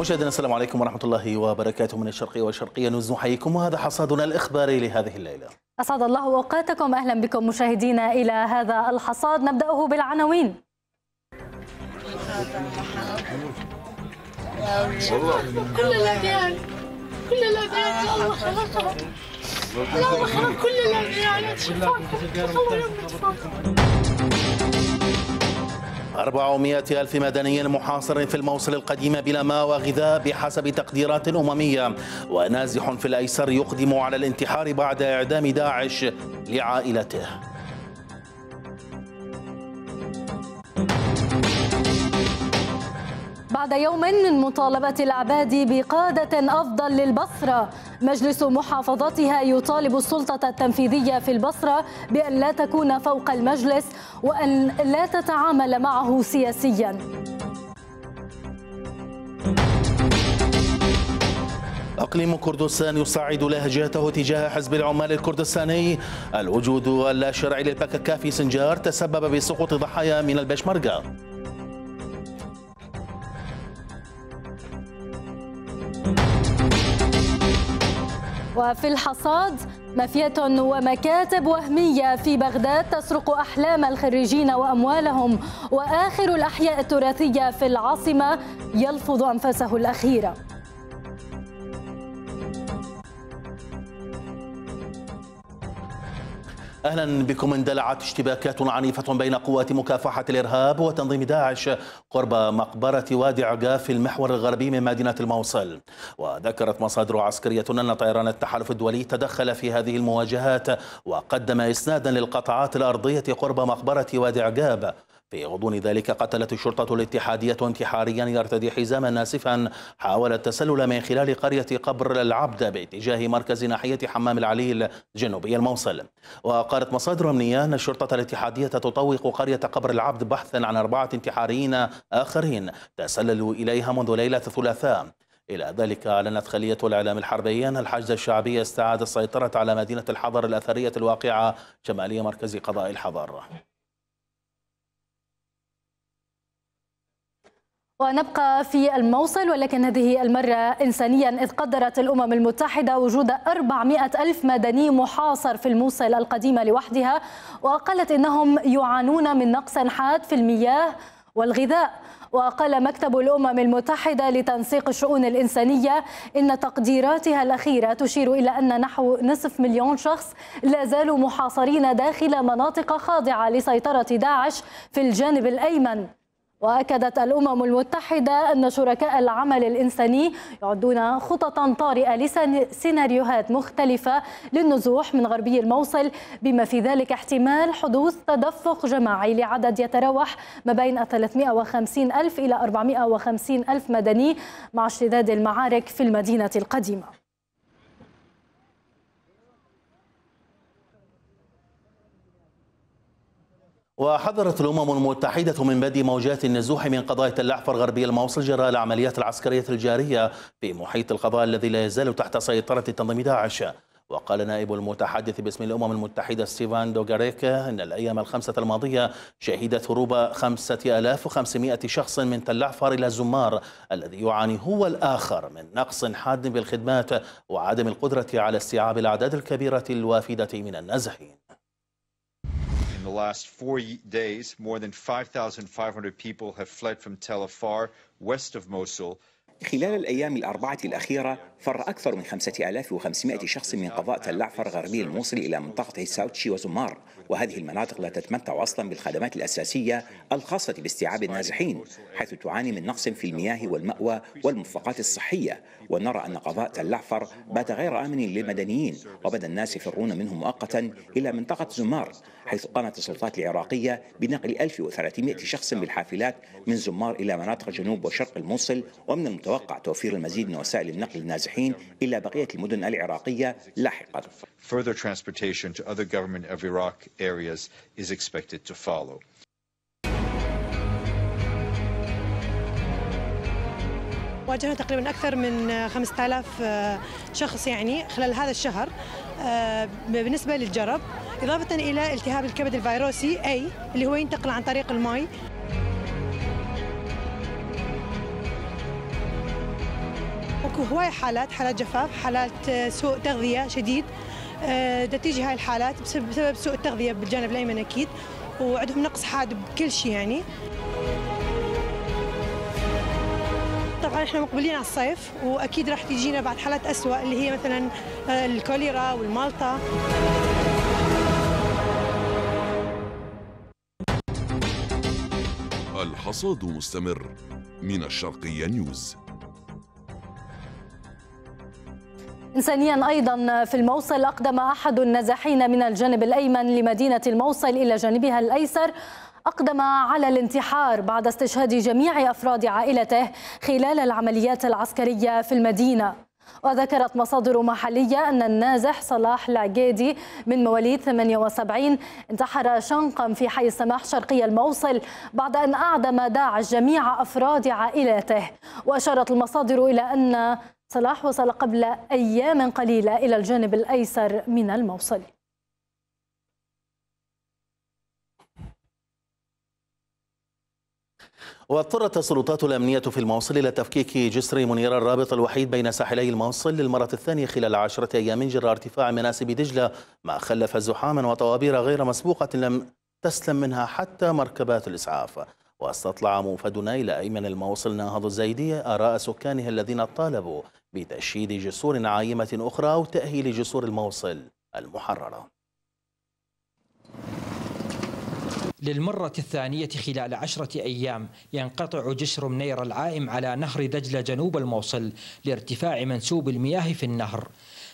مشاهدينا السلام عليكم ورحمة الله وبركاته من الشرقية والشرقية نوز نحييكم وهذا حصادنا الإخباري لهذه الليلة أسعد الله أوقاتكم أهلا بكم مشاهدينا إلى هذا الحصاد نبدأه بالعناوين والله كل الاديان كل الاديان الله خلقها أربعمائة ألف مدني محاصر في الموصل القديم بلا ماء وغذاء بحسب تقديرات أممية ونازح في الأيسر يقدم على الانتحار بعد إعدام داعش لعائلته بعد يوم من مطالبة العباد بقادة أفضل للبصرة مجلس محافظتها يطالب السلطة التنفيذية في البصرة بأن لا تكون فوق المجلس وأن لا تتعامل معه سياسياً أقليم كردستان يصعد لهجته تجاه حزب العمال الكردستاني الوجود اللاشرعي للبككا في سنجار تسبب بسقوط ضحايا من البشمركة وفي الحصاد مافيات ومكاتب وهمية في بغداد تسرق أحلام الخريجين وأموالهم وآخر الأحياء التراثية في العاصمة يلفظ أنفاسه الأخيرة أهلا بكم اندلعت اشتباكات عنيفة بين قوات مكافحة الإرهاب وتنظيم داعش قرب مقبرة وادي عقاف في المحور الغربي من مدينة الموصل وذكرت مصادر عسكرية أن طيران التحالف الدولي تدخل في هذه المواجهات وقدم إسنادا للقطعات الأرضية قرب مقبرة وادي عقاب في غضون ذلك قتلت الشرطة الاتحادية انتحاريا يرتدي حزاما ناسفا حاول التسلل من خلال قرية قبر العبد باتجاه مركز ناحية حمام العليل جنوبي الموصل وقالت مصادر أمنية أن الشرطة الاتحادية تطوق قرية قبر العبد بحثا عن أربعة انتحاريين آخرين تسللوا إليها منذ ليلة الثلاثاء إلى ذلك أعلنت خلية الإعلام الحربي أن الحشد الشعبي استعاد السيطرة على مدينة الحضر الأثرية الواقعة شمالي مركز قضاء الحضر ونبقى في الموصل ولكن هذه المرة إنسانيا إذ قدرت الأمم المتحدة وجود 400 ألف مدني محاصر في الموصل القديمة لوحدها وقالت إنهم يعانون من نقص حاد في المياه والغذاء وقال مكتب الأمم المتحدة لتنسيق الشؤون الإنسانية إن تقديراتها الأخيرة تشير إلى أن نحو نصف مليون شخص لا زالوا محاصرين داخل مناطق خاضعة لسيطرة داعش في الجانب الأيمن واكدت الامم المتحده ان شركاء العمل الانساني يعدون خططا طارئه لسيناريوهات مختلفه للنزوح من غربي الموصل بما في ذلك احتمال حدوث تدفق جماعي لعدد يتراوح ما بين 350 الف الى 450 الف مدني مع اشتداد المعارك في المدينه القديمه وحذرت الأمم المتحدة من بدء موجات النزوح من قضاء تل أحفر غربي الموصل جراء العمليات العسكرية الجارية في محيط القضاء الذي لا يزال تحت سيطرة تنظيم داعش وقال نائب المتحدث باسم الأمم المتحدة ستيفان دوغاريك أن الأيام الخمسة الماضية شهدت هروب 5500 شخص من تل أحفر إلى الزمار الذي يعاني هو الآخر من نقص حاد بالخدمات وعدم القدرة على استيعاب الأعداد الكبيرة الوافدة من النازحين In the last four days, more than 5,500 people have fled from Tel Afar, west of Mosul. خلال الأيام الأربعة الأخيرة فر أكثر من 5500 شخص من قضاء تلعفر غربي الموصل إلى منطقة ساوتشي وزمار وهذه المناطق لا تتمتع أصلا بالخدمات الأساسية الخاصة باستيعاب النازحين حيث تعاني من نقص في المياه والمأوى والمنفقات الصحية ونرى أن قضاء تل بات غير آمن للمدنيين وبدا الناس يفرون منه مؤقتا إلى منطقة زمار حيث قامت السلطات العراقية بنقل 1300 شخص بالحافلات من زمار إلى مناطق جنوب وشرق الموصل ومن المتوقع توفير المزيد من وسائل النقل للنازحين إلى بقية المدن العراقية لاحقا Further transportation to other government of Iraq areas is expected to follow. واجهنا تقريبا اكثر من 5000 شخص يعني خلال هذا الشهر آه، بالنسبه للجرب اضافه الى التهاب الكبد الفيروسي اي اللي هو ينتقل عن طريق الماء اكو هواي حالات حالات جفاف حالات آه، سوء تغذيه شديد آه، تجي هاي الحالات بسبب سوء التغذيه بالجانب الايمن اكيد وعندهم نقص حاد بكل شيء يعني طبعا احنا مقبلين على الصيف واكيد راح تجينا بعد حالات اسوء اللي هي مثلا آه، الكوليرا والمالطا الحصاد مستمر من الشرقية نيوز إنسانيا أيضا في الموصل أقدم أحد النازحين من الجانب الأيمن لمدينة الموصل إلى جانبها الأيسر أقدم على الانتحار بعد استشهاد جميع أفراد عائلته خلال العمليات العسكرية في المدينة وذكرت مصادر محلية أن النازح صلاح لاجيدي من مواليد 78 انتحر شنقا في حي السماح شرقي الموصل بعد أن أعدم داعش جميع أفراد عائلته وأشارت المصادر إلى أن صلاح وصل قبل أيام قليلة إلى الجانب الأيسر من الموصل واضطرت السلطات الأمنية في الموصل إلى تفكيك جسر منير الرابط الوحيد بين ساحلي الموصل للمرة الثانية خلال عشرة أيام جراء ارتفاع مناسب دجلة ما خلف زحاما وطوابير غير مسبوقة لم تسلم منها حتى مركبات الإسعاف واستطلع موفدنا إلى أيمن الموصل ناهض الزيدية آراء سكانه الذين طالبوا بتشييد جسور عايمة أخرى أو تأهيل جسور الموصل المحررة للمرة الثانية خلال عشرة أيام ينقطع جسر منير العائم على نهر دجلة جنوب الموصل لارتفاع منسوب المياه في النهر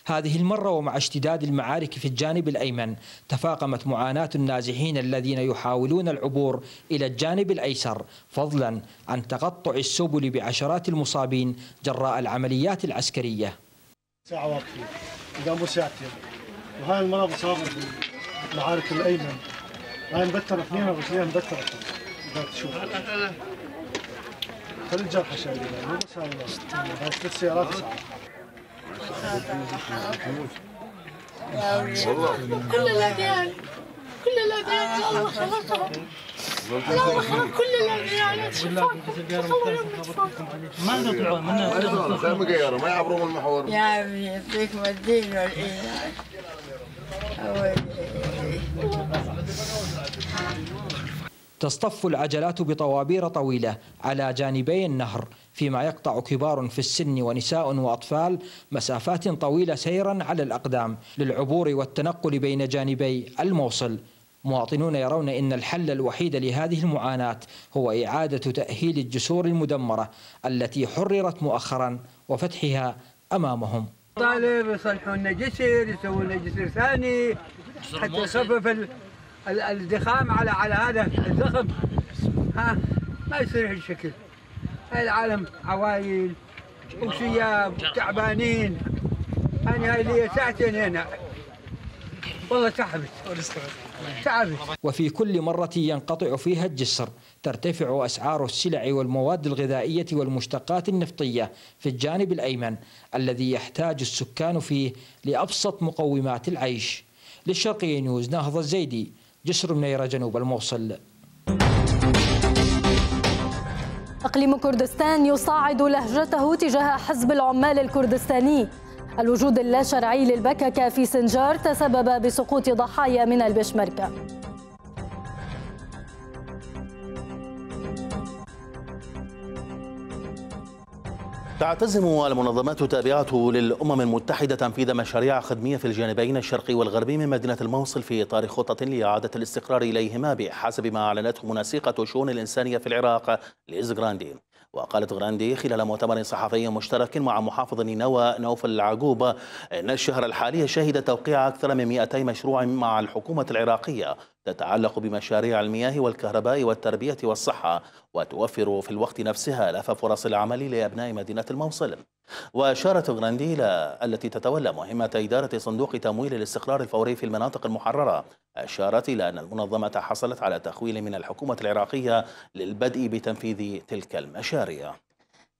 هذه المرة ومع اشتداد المعارك في الجانب الأيمن تفاقمت معاناة النازحين الذين يحاولون العبور إلى الجانب الأيسر فضلا عن تقطع السبل بعشرات المصابين جراء العمليات العسكرية ساعة واقفة قاموا ساعتين وهاي المرة مصابة المعارك الأيمن هاي مبتر اثنين ابو سنين مبترة اثنين تشوف خلي الجرحى شايلين مو بس هاي ثلاث سيارات والله كل الاديان كل الاديان الله خلقها الله خلق كل الاديان ما تطلعون من ما يعبرون المحور يا ابني يعطيكم الدين والايمان تصطف العجلات بطوابير طويلة على جانبي النهر فيما يقطع كبار في السن ونساء وأطفال مسافات طويلة سيرا على الأقدام للعبور والتنقل بين جانبي الموصل مواطنون يرون ان الحل الوحيد لهذه المعاناه هو اعاده تاهيل الجسور المدمره التي حررت مؤخرا وفتحها امامهم. طالب يصلحون لنا جسر يسوون لنا جسر ثاني حتى يخفف الدخام على على هذا الزخم ها ما يصير هالشكل العالم عوايل وشياب تعبانين انا هاي لي ساعتين هنا والله تعبت تعبت وفي كل مرة ينقطع فيها الجسر ترتفع أسعار السلع والمواد الغذائية والمشتقات النفطية في الجانب الأيمن الذي يحتاج السكان فيه لأبسط مقومات العيش للشرقي نيوز نهضة الزيدي جسر منيرة جنوب الموصل أقليم كردستان يصاعد لهجته تجاه حزب العمال الكردستاني الوجود اللاشرعي للبككة في سنجار تسبب بسقوط ضحايا من البشمركة تعتزم المنظمات التابعة للأمم المتحدة تنفيذ مشاريع خدمية في الجانبين الشرقي والغربي من مدينة الموصل في إطار خطة لإعادة الاستقرار إليهما بحسب ما أعلنته منسقة شؤون الإنسانية في العراق ليز غراندي وقالت غراندي خلال مؤتمر صحفي مشترك مع محافظ نينوى نوفل العقوب أن الشهر الحالي شهد توقيع أكثر من 200 مشروع مع الحكومة العراقية تتعلق بمشاريع المياه والكهرباء والتربية والصحة وتوفر في الوقت نفسها آلاف فرص العمل لأبناء مدينة الموصل وأشارت غرانديلا التي تتولى مهمة إدارة صندوق تمويل الاستقرار الفوري في المناطق المحررة أشارت إلى أن المنظمة حصلت على تخويل من الحكومة العراقية للبدء بتنفيذ تلك المشاريع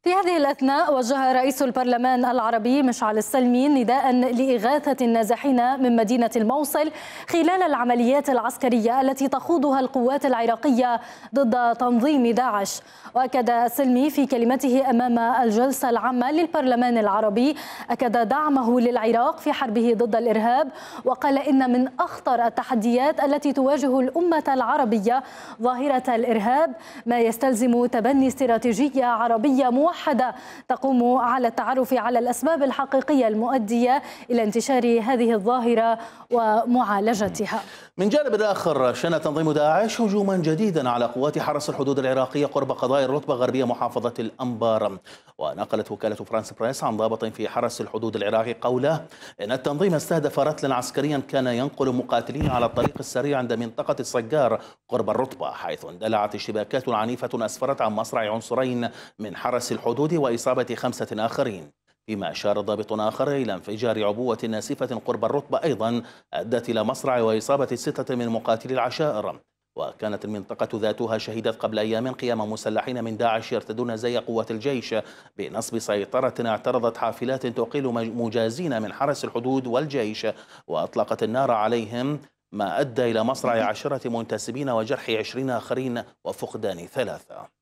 في هذه الأثناء وجه رئيس البرلمان العربي مشعل السلمي نداء لإغاثة النازحين من مدينة الموصل خلال العمليات العسكرية التي تخوضها القوات العراقية ضد تنظيم داعش وأكد السلمي في كلمته أمام الجلسة العامة للبرلمان العربي أكد دعمه للعراق في حربه ضد الإرهاب وقال إن من أخطر التحديات التي تواجه الأمة العربية ظاهرة الإرهاب ما يستلزم تبني استراتيجية عربية موحدة تقوم على التعرف على الأسباب الحقيقية المؤدية إلى انتشار هذه الظاهرة ومعالجتها من جانب آخر شن تنظيم داعش هجوما جديدا على قوات حرس الحدود العراقية قرب قضاء الرتبة غربية محافظة الأنبار ونقلت وكالة فرانس بريس عن ضابط في حرس الحدود العراقي قوله إن التنظيم استهدف رتلا عسكريا كان ينقل مقاتلين على الطريق السريع عند منطقة الصقار قرب الرتبة حيث اندلعت اشتباكات عنيفة أسفرت عن مصرع عنصرين من حرس الحدود وإصابة خمسة آخرين فيما أشار ضابط آخر إلى انفجار عبوة ناسفة قرب الرطبة أيضا أدت إلى مصرع وإصابة ستة من مقاتلي العشائر وكانت المنطقة ذاتها شهدت قبل أيام قيام مسلحين من داعش يرتدون زي قوة الجيش بنصب سيطرة اعترضت حافلات تقيل مجازين من حرس الحدود والجيش وأطلقت النار عليهم ما أدى إلى مصرع عشرة منتسبين وجرح عشرين آخرين وفقدان ثلاثة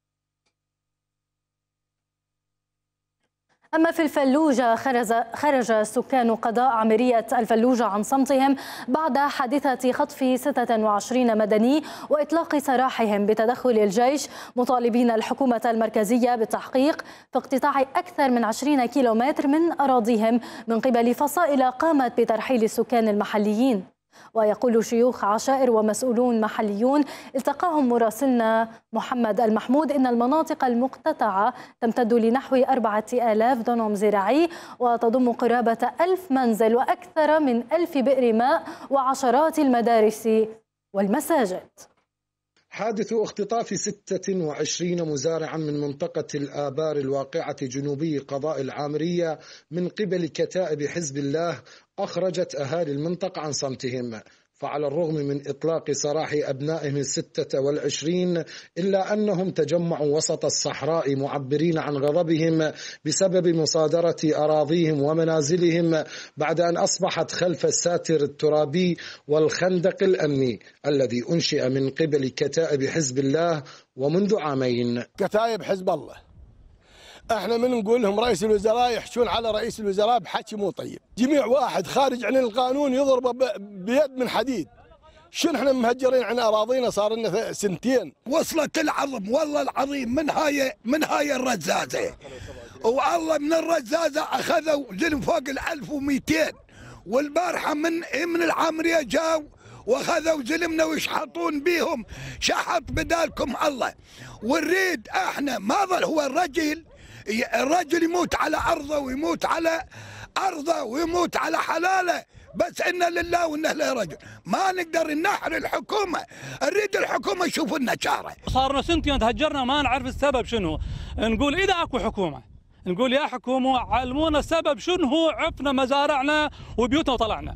أما في الفلوجة خرج, خرج سكان قضاء عمرية الفلوجة عن صمتهم بعد حادثة خطف 26 مدني وإطلاق سراحهم بتدخل الجيش مطالبين الحكومة المركزية بالتحقيق في اقتطاع أكثر من 20 كيلومتر من أراضيهم من قبل فصائل قامت بترحيل السكان المحليين ويقول شيوخ عشائر ومسؤولون محليون التقاهم مراسلنا محمد المحمود إن المناطق المقتطعة تمتد لنحو 4000 دونم زراعي وتضم قرابة 1000 منزل وأكثر من 1000 بئر ماء وعشرات المدارس والمساجد حادث اختطاف 26 مزارعا من منطقة الآبار الواقعة جنوبي قضاء العامرية من قبل كتائب حزب الله أخرجت أهالي المنطقة عن صمتهم فعلى الرغم من إطلاق سراح أبنائهم الستة والعشرين إلا أنهم تجمعوا وسط الصحراء معبرين عن غضبهم بسبب مصادرة أراضيهم ومنازلهم بعد أن أصبحت خلف الساتر الترابي والخندق الأمني الذي أنشئ من قبل كتائب حزب الله ومنذ عامين كتائب حزب الله احنا من نقول لهم رئيس الوزراء يحشون على رئيس الوزراء بحكي مو طيب جميع واحد خارج عن القانون يضربه بيد من حديد شنو احنا مهجرين عن اراضينا صار لنا سنتين وصلت العظم والله العظيم من هاي من هاي الرزازه والله من الرزازه اخذوا لين فوق ال 1200 والبارحه من من العامريه جاوا واخذوا زلمنا ويشحطون بيهم شحط بدالكم الله ونريد احنا ما ظل هو الرجل الرجل يموت على أرضه ويموت على أرضه ويموت على حلاله بس ان لله وانه له رجل ما نقدر نحر الحكومة نريد الحكومة تشوف لنا شاره صار لنا سنتين تهجرنا ما نعرف السبب شنو نقول إذا أكو حكومة نقول يا حكومة علمونا السبب شنو هو عفنا مزارعنا وبيوتنا وطلعنا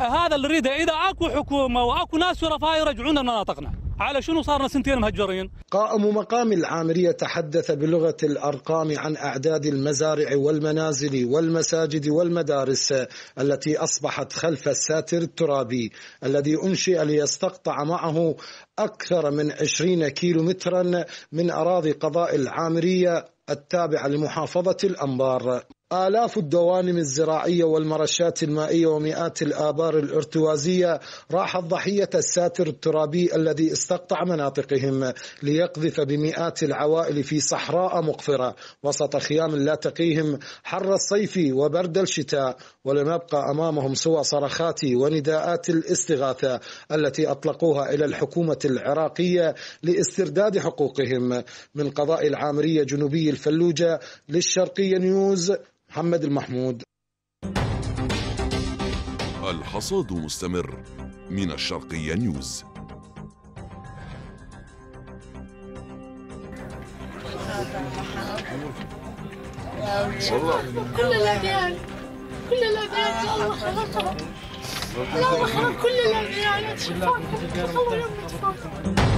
إيه، هذا اللي نريده إذا أكو حكومة وأكو ناس شرفاء يرجعونا مناطقنا على شنو صارنا سنتين مهجرين قائم مقام العامرية تحدث بلغة الأرقام عن أعداد المزارع والمنازل والمساجد والمدارس التي أصبحت خلف الساتر الترابي الذي أنشئ ليستقطع معه أكثر من 20 كيلو مترا من أراضي قضاء العامرية التابعة لمحافظة الأنبار آلاف الدوانم الزراعية والمرشات المائية ومئات الآبار الارتوازية راحت ضحية الساتر الترابي الذي استقطع مناطقهم ليقذف بمئات العوائل في صحراء مقفرة وسط خيام لا تقيهم حر الصيف وبرد الشتاء ولم يبقى أمامهم سوى صرخات ونداءات الاستغاثة التي أطلقوها إلى الحكومة العراقية لاسترداد حقوقهم من قضاء العامرية جنوبي الفلوجة للشرقية نيوز محمد المحمود الحصاد مستمر من الشرقية نيوز كل الأبيان كل الأبيان الله خلقها الله خلق كل الأبيان أتشفاكم أول يوم أتفاكم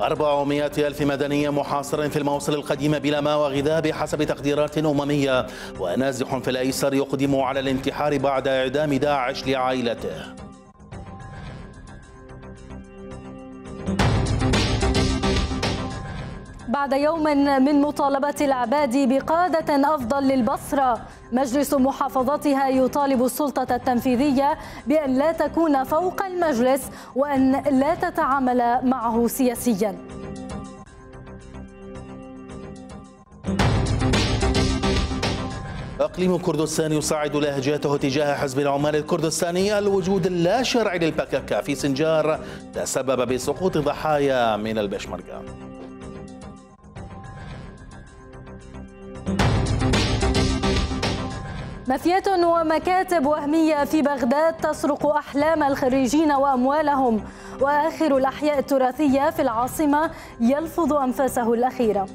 400 ألف مدني محاصر في الموصل القديم بلا ماء وغذاء بحسب تقديرات أممية ونازح في الأيسر يقدم على الانتحار بعد إعدام داعش لعائلته بعد يوم من مطالبة العباد بقادة أفضل للبصرة مجلس محافظتها يطالب السلطة التنفيذية بأن لا تكون فوق المجلس وأن لا تتعامل معه سياسياً أقليم كردستان يصعد لهجته تجاه حزب العمال الكردستاني الوجود اللا شرعي للبكاكا في سنجار تسبب بسقوط ضحايا من البشمركة مافيات ومكاتب وهمية في بغداد تسرق أحلام الخريجين وأموالهم وآخر الأحياء التراثية في العاصمة يلفظ أنفاسه الأخيرة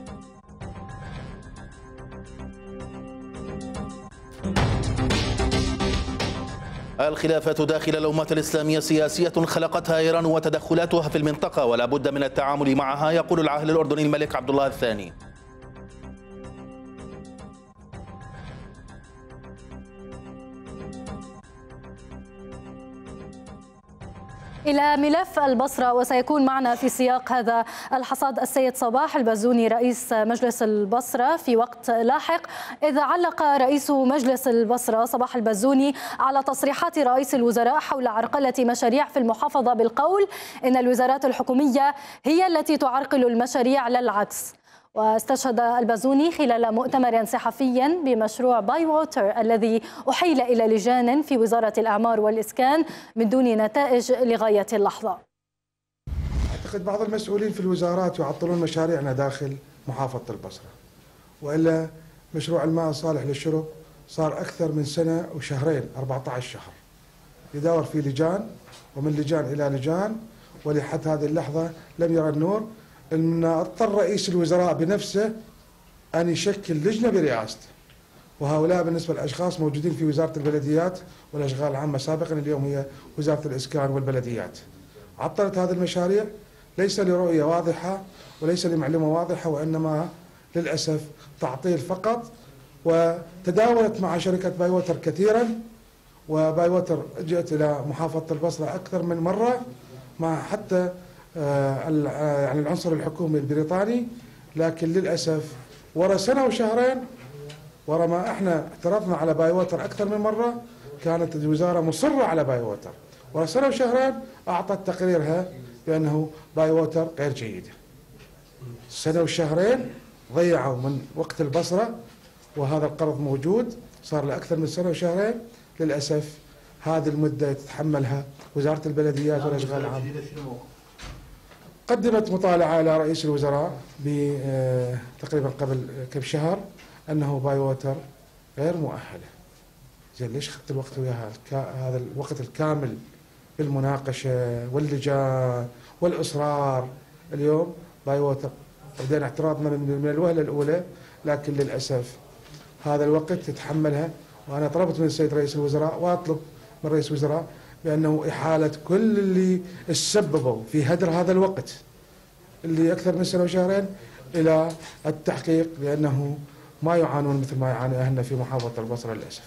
الخلافات داخل الأمة الإسلامية سياسية خلقتها إيران وتدخلاتها في المنطقة ولا بد من التعامل معها يقول العاهل الأردني الملك عبد الله الثاني إلى ملف البصرة وسيكون معنا في سياق هذا الحصاد السيد صباح البزوني رئيس مجلس البصرة في وقت لاحق إذا علق رئيس مجلس البصرة صباح البزوني على تصريحات رئيس الوزراء حول عرقلة مشاريع في المحافظة بالقول إن الوزارات الحكومية هي التي تعرقل المشاريع لا العكس واستشهد البازوني خلال مؤتمر صحفي بمشروع باي ووتر الذي أحيل إلى لجان في وزارة الأعمار والإسكان من دون نتائج لغاية اللحظة أعتقد بعض المسؤولين في الوزارات يعطلون مشاريعنا داخل محافظة البصرة وإلا مشروع الماء الصالح للشرب صار أكثر من سنة وشهرين 14 شهر يدور في لجان ومن لجان إلى لجان ولحد هذه اللحظة لم يرى النور أن اضطر رئيس الوزراء بنفسه أن يشكل لجنة برئاسته وهؤلاء بالنسبة للأشخاص موجودين في وزارة البلديات والأشغال العامة سابقا اليوم هي وزارة الإسكان والبلديات عطلت هذه المشاريع ليس لرؤية واضحة وليس لمعلومة واضحة وإنما للأسف تعطيل فقط وتداولت مع شركة باي ووتر كثيرا وباي ووتر جئت إلى محافظة البصرة أكثر من مرة مع حتى آه، آه، يعني العنصر الحكومي البريطاني لكن للأسف ورا سنة وشهرين ورا ما احنا اعترضنا على باي ووتر أكثر من مرة كانت الوزارة مصرة على باي ووتر ورا سنة وشهرين أعطت تقريرها بأنه باي ووتر غير جيدة سنة وشهرين ضيعوا من وقت البصرة وهذا القرض موجود صار لأكثر من سنة وشهرين للأسف هذه المدة تتحملها وزارة البلديات والأشغال العامة قدمت مطالعة على رئيس الوزراء آه، تقريبا قبل كم شهر أنه باي ووتر غير مؤهلة زين ليش أخذت الوقت وياها هذا الوقت الكامل بالمناقشة واللجان والإصرار اليوم باي ووتر بدينا اعتراضنا من الوهلة الأولى لكن للأسف هذا الوقت تتحملها وأنا طلبت من السيد رئيس الوزراء وأطلب من رئيس الوزراء بأنه إحالة كل اللي تسببوا في هدر هذا الوقت اللي أكثر من سنة وشهرين إلى التحقيق لأنه ما يعانون مثل ما يعاني أهلنا في محافظة البصرة للأسف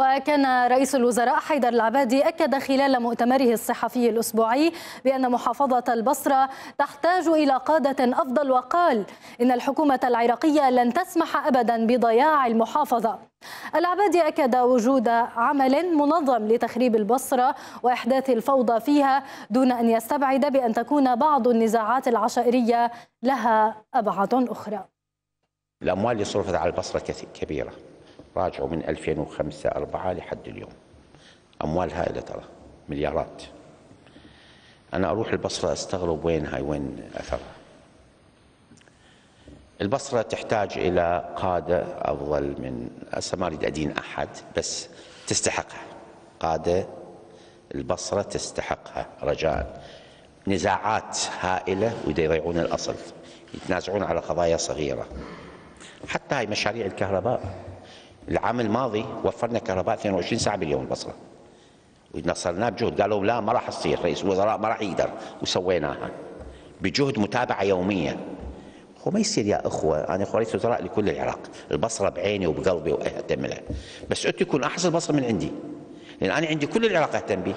وكان رئيس الوزراء حيدر العبادي أكد خلال مؤتمره الصحفي الأسبوعي بأن محافظة البصرة تحتاج إلى قادة أفضل وقال إن الحكومة العراقية لن تسمح أبدا بضياع المحافظة العبادي أكد وجود عمل منظم لتخريب البصرة وإحداث الفوضى فيها دون أن يستبعد بأن تكون بعض النزاعات العشائرية لها أبعاد أخرى الأموال اللي صرفت على البصرة كبيرة راجعوا من 2005 4 لحد اليوم اموال هائله ترى مليارات انا اروح البصره استغرب وين هاي وين اثرها البصره تحتاج الى قاده افضل من هسه ما اريد ادين احد بس تستحقها قاده البصره تستحقها رجاء نزاعات هائله ويضيعون الاصل يتنازعون على قضايا صغيره حتى هاي مشاريع الكهرباء العام الماضي وفرنا كهرباء 22 ساعه باليوم البصره ونصرناه بجهد قالوا لا ما راح تصير رئيس الوزراء ما راح يقدر وسويناها بجهد متابعه يوميه هو ما يصير يا اخوه انا اخوه رئيس وزراء لكل العراق البصره بعيني وبقلبي واهتم لها بس انت يكون احسن البصره من عندي لان انا عندي كل العراق اهتم به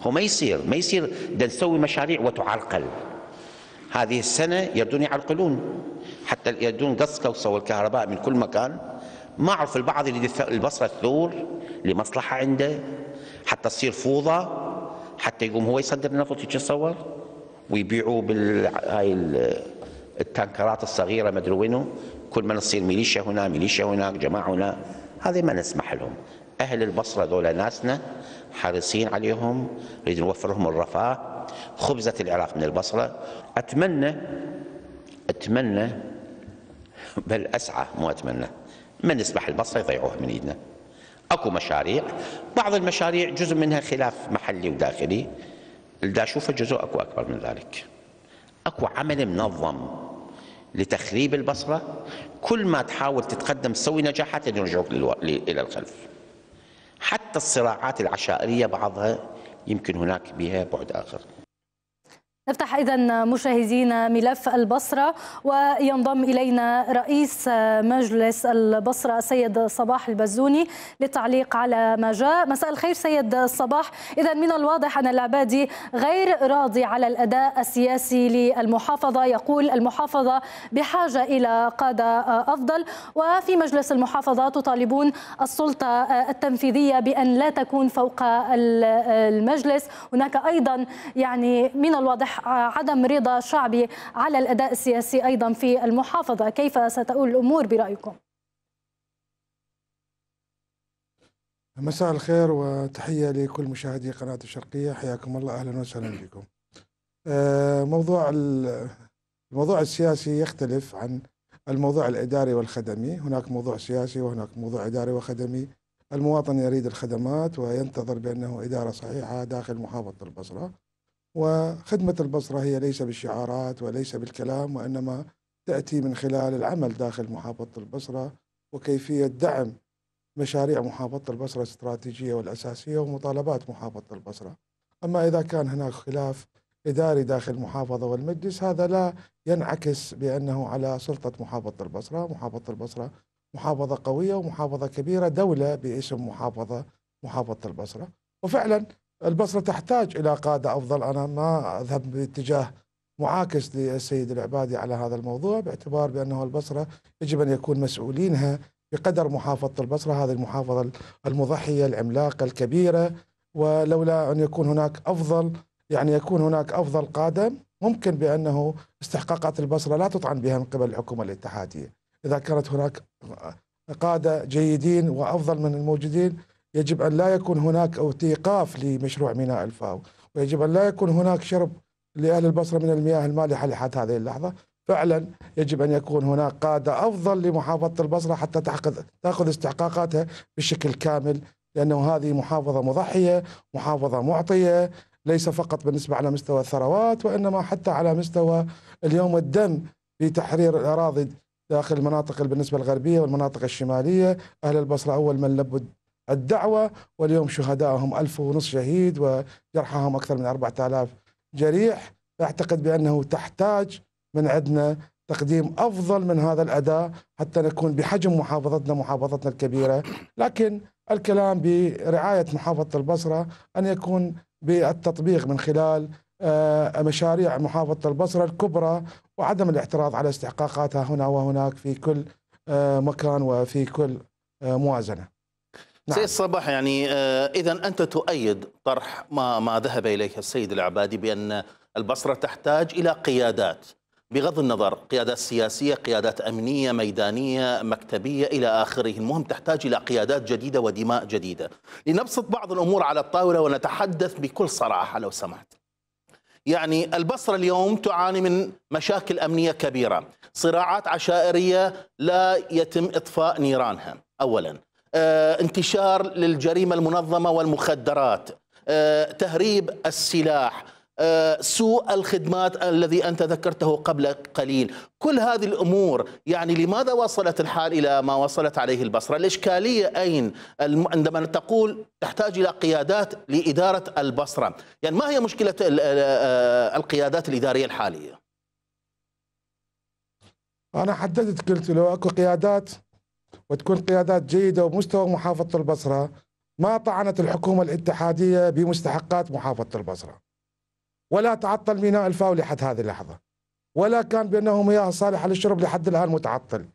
هو ما يصير ما يصير بدنا نسوي مشاريع وتعرقل هذه السنه يردون يعرقلون حتى يردون قص قوسه والكهرباء من كل مكان ما عرف البعض اللي البصرة الثور لمصلحة عنده حتى تصير فوضى حتى يقوم هو يصدر نفط يتصور ويبيعوه بال هاي التانكرات الصغيرة ما أدري وينه كل ما تصير ميليشيا هنا ميليشيا هناك جماعة هنا هذه ما نسمح لهم أهل البصرة ذولا ناسنا حريصين عليهم نريد نوفر لهم الرفاه خبزة العراق من البصرة أتمنى أتمنى بل أسعى مو أتمنى ما نسمح البصره يضيعوها من ايدنا اكو مشاريع بعض المشاريع جزء منها خلاف محلي وداخلي اللي اشوفه جزء اكو اكبر من ذلك اكو عمل منظم لتخريب البصره كل ما تحاول تتقدم تسوي نجاحات يرجعوك الى الخلف حتى الصراعات العشائريه بعضها يمكن هناك بها بعد اخر نفتح اذا مشاهدينا ملف البصره وينضم الينا رئيس مجلس البصره السيد صباح البزوني للتعليق على ما جاء، مساء الخير سيد صباح، اذا من الواضح ان العبادي غير راضي على الاداء السياسي للمحافظه، يقول المحافظه بحاجه الى قاده افضل، وفي مجلس المحافظه تطالبون السلطه التنفيذيه بان لا تكون فوق المجلس، هناك ايضا يعني من الواضح عدم رضا شعبي على الأداء السياسي أيضا في المحافظة كيف ستؤول الأمور برأيكم؟ مساء الخير وتحية لكل مشاهدي قناة الشرقية حياكم الله أهلا وسهلا بكم آه، موضوع الموضوع السياسي يختلف عن الموضوع الإداري والخدمي هناك موضوع سياسي وهناك موضوع إداري وخدمي المواطن يريد الخدمات وينتظر بأنه إدارة صحيحة داخل محافظة البصرة وخدمة البصرة هي ليس بالشعارات وليس بالكلام وإنما تأتي من خلال العمل داخل محافظة البصرة وكيفية دعم مشاريع محافظة البصرة الاستراتيجية والأساسية ومطالبات محافظة البصرة أما إذا كان هناك خلاف إداري داخل المحافظة والمجلس هذا لا ينعكس بأنه على سلطة محافظة البصرة محافظة البصرة محافظة قوية ومحافظة كبيرة دولة باسم محافظة محافظة البصرة وفعلا البصرة تحتاج إلى قادة أفضل أنا ما أذهب باتجاه معاكس للسيد العبادي على هذا الموضوع باعتبار بأنه البصرة يجب أن يكون مسؤولينها بقدر محافظة البصرة هذه المحافظة المضحية العملاقة الكبيرة ولولا أن يكون هناك أفضل يعني يكون هناك أفضل قادة ممكن بأنه استحقاقات البصرة لا تطعن بها من قبل الحكومة الاتحادية إذا كانت هناك قادة جيدين وأفضل من الموجودين يجب أن لا يكون هناك اعتيقاف لمشروع ميناء الفاو ويجب أن لا يكون هناك شرب لأهل البصرة من المياه المالحة لحد هذه اللحظة فعلا يجب أن يكون هناك قادة أفضل لمحافظة البصرة حتى تأخذ استحقاقاتها بشكل كامل لأنه هذه محافظة مضحية محافظة معطية ليس فقط بالنسبة على مستوى الثروات وإنما حتى على مستوى اليوم الدم في تحرير الأراضي داخل المناطق بالنسبة الغربية والمناطق الشمالية أهل البصرة أول من لبد الدعوة واليوم شهدائهم ألف ونص شهيد وجرحهم أكثر من أربعة آلاف جريح أعتقد بأنه تحتاج من عندنا تقديم أفضل من هذا الأداء حتى نكون بحجم محافظتنا محافظتنا الكبيرة لكن الكلام برعاية محافظة البصرة أن يكون بالتطبيق من خلال آه، مشاريع محافظة البصرة الكبرى وعدم الاعتراض على استحقاقاتها هنا وهناك في كل آه، مكان وفي كل آه، موازنه نعم. سيد صباح يعني آه، اذا انت تؤيد طرح ما ما ذهب اليه السيد العبادي بان البصره تحتاج الى قيادات بغض النظر قيادات سياسيه، قيادات امنيه، ميدانيه، مكتبيه الى اخره، المهم تحتاج الى قيادات جديده ودماء جديده. لنبسط بعض الامور على الطاوله ونتحدث بكل صراحه لو سمحت. يعني البصره اليوم تعاني من مشاكل امنيه كبيره، صراعات عشائريه لا يتم اطفاء نيرانها اولا. آه، انتشار للجريمه المنظمه والمخدرات آه، تهريب السلاح آه، سوء الخدمات الذي انت ذكرته قبل قليل، كل هذه الامور يعني لماذا وصلت الحال الى ما وصلت عليه البصره؟ الاشكاليه اين؟ عندما تقول تحتاج الى قيادات لاداره البصره، يعني ما هي مشكله القيادات الاداريه الحاليه؟ انا حددت قلت لو اكو قيادات وتكون قيادات جيدة ومستوى محافظة البصرة ما طعنت الحكومة الاتحادية بمستحقات محافظة البصرة ولا تعطل ميناء الفاو لحد هذه اللحظة ولا كان بأنه مياه صالحة للشرب لحد الآن متعطل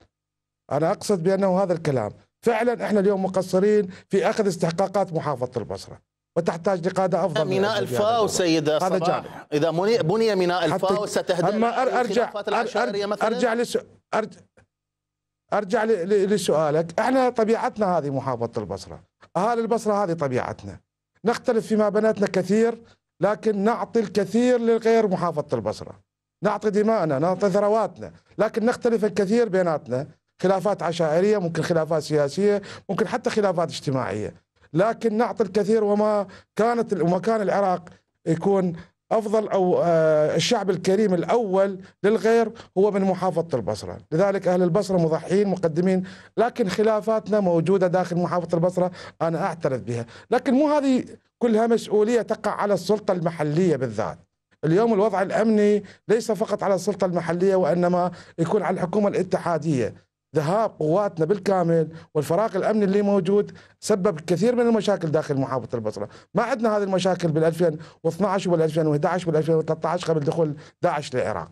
أنا أقصد بأنه هذا الكلام فعلا احنا اليوم مقصرين في اخذ استحقاقات محافظه البصره وتحتاج لقاده افضل ميناء الفاو سيدة هذا اذا بني, ميناء الفاو ستهدأ اما ارجع ارجع, أرجع, أرجع, ارجع لسؤالك احنا طبيعتنا هذه محافظه البصره اهالي البصره هذه طبيعتنا نختلف فيما بناتنا كثير لكن نعطي الكثير للغير محافظه البصره نعطي دماءنا نعطي ثرواتنا لكن نختلف الكثير بيناتنا خلافات عشائريه ممكن خلافات سياسيه ممكن حتى خلافات اجتماعيه لكن نعطي الكثير وما كانت وما كان العراق يكون أفضل أو آه، الشعب الكريم الأول للغير هو من محافظة البصرة لذلك أهل البصرة مضحين مقدمين لكن خلافاتنا موجودة داخل محافظة البصرة أنا أعترف بها لكن مو هذه كلها مسؤولية تقع على السلطة المحلية بالذات اليوم الوضع الأمني ليس فقط على السلطة المحلية وإنما يكون على الحكومة الاتحادية ذهاب قواتنا بالكامل والفراغ الامني اللي موجود سبب كثير من المشاكل داخل محافظه البصره، ما عندنا هذه المشاكل بال 2012 وبال 2011 وبال 2013 قبل دخول داعش للعراق.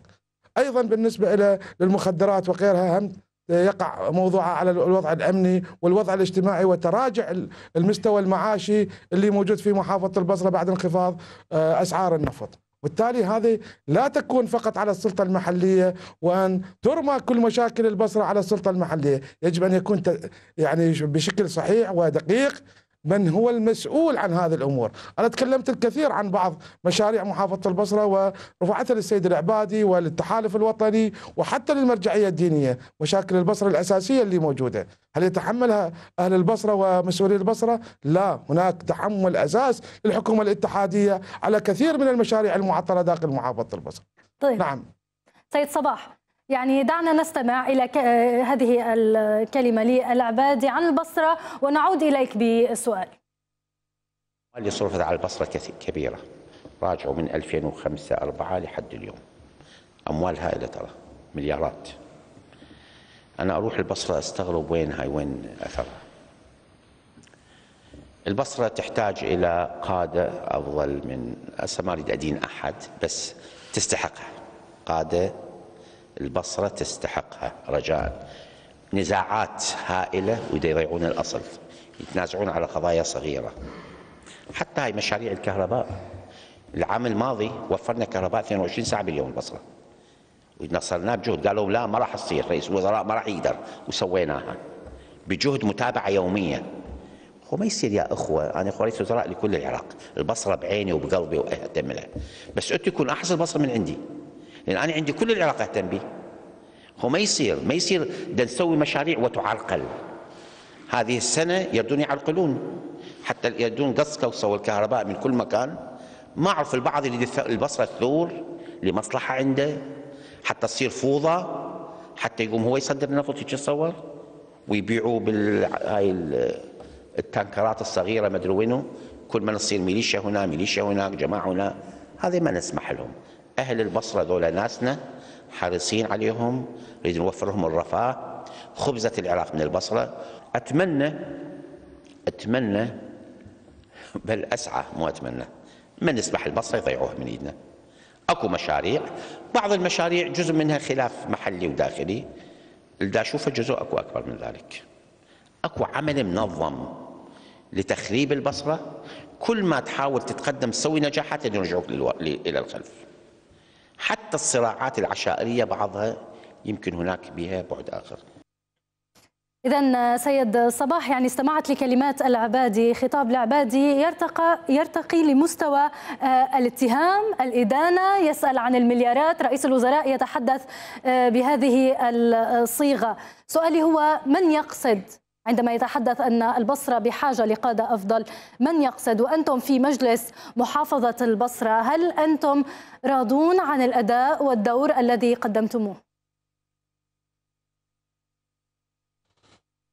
ايضا بالنسبه الى للمخدرات وغيرها هم يقع موضوعها على الوضع الامني والوضع الاجتماعي وتراجع المستوى المعاشي اللي موجود في محافظه البصره بعد انخفاض آه، اسعار النفط. بالتالي هذه لا تكون فقط على السلطة المحلية وأن ترمى كل مشاكل البصرة على السلطة المحلية يجب أن يكون يعني بشكل صحيح ودقيق من هو المسؤول عن هذه الامور، انا تكلمت الكثير عن بعض مشاريع محافظه البصره ورفعتها للسيد العبادي وللتحالف الوطني وحتى للمرجعيه الدينيه، مشاكل البصره الاساسيه اللي موجوده، هل يتحملها اهل البصره ومسؤولي البصره؟ لا، هناك تحمل اساس للحكومه الاتحاديه على كثير من المشاريع المعطله داخل محافظه البصره. طيب نعم سيد صباح يعني دعنا نستمع إلى آه، هذه الكلمة للعبادي عن البصرة ونعود إليك بسؤال اللي صرفت على البصرة كبيرة راجعوا من 2005 4 لحد اليوم أموال هائلة ترى مليارات أنا أروح البصرة أستغرب وين هاي وين أثرها البصرة تحتاج إلى قادة أفضل من أسا ما أريد أدين أحد بس تستحقها قادة البصرة تستحقها رجاء نزاعات هائلة ويضيعون الأصل يتنازعون على قضايا صغيرة حتى هاي مشاريع الكهرباء العام الماضي وفرنا كهرباء 22 ساعة باليوم البصرة ونصرناه بجهد قالوا لا ما راح تصير رئيس الوزراء ما راح يقدر وسويناها بجهد متابعة يومية هو ما يصير يا اخوه انا اخوه رئيس وزراء لكل العراق البصره بعيني وبقلبي واهتم لها بس انت يكون احسن بصره من عندي لان انا عندي كل العراق اهتم به هو ما يصير ما يصير دا نسوي مشاريع وتعرقل هذه السنه يردون يعرقلون حتى يردون قص كوسه والكهرباء من كل مكان ما اعرف البعض اللي البصره تثور لمصلحه عنده حتى تصير فوضى حتى يقوم هو يصدر النفط يتصور ويبيعوه بال هاي التانكرات الصغيره ما ادري وينه كل ما تصير ميليشيا هنا ميليشيا هناك جماعه هنا هذه ما نسمح لهم اهل البصره دول ناسنا حريصين عليهم نريد نوفر لهم الرفاه خبزه العراق من البصره اتمنى اتمنى بل اسعى مو اتمنى من نسمح البصره يضيعوها من ايدنا اكو مشاريع بعض المشاريع جزء منها خلاف محلي وداخلي اللي اشوفه جزء اكو اكبر من ذلك اكو عمل منظم لتخريب البصره كل ما تحاول تتقدم تسوي نجاحات يرجعوك الى الخلف حتى الصراعات العشائرية بعضها يمكن هناك بها بعد آخر إذا سيد صباح يعني استمعت لكلمات العبادي خطاب العبادي يرتقى يرتقي لمستوى آه، الاتهام الإدانة يسأل عن المليارات رئيس الوزراء يتحدث آه، بهذه الصيغة سؤالي هو من يقصد عندما يتحدث أن البصرة بحاجة لقادة أفضل من يقصد وأنتم في مجلس محافظة البصرة هل أنتم راضون عن الأداء والدور الذي قدمتموه؟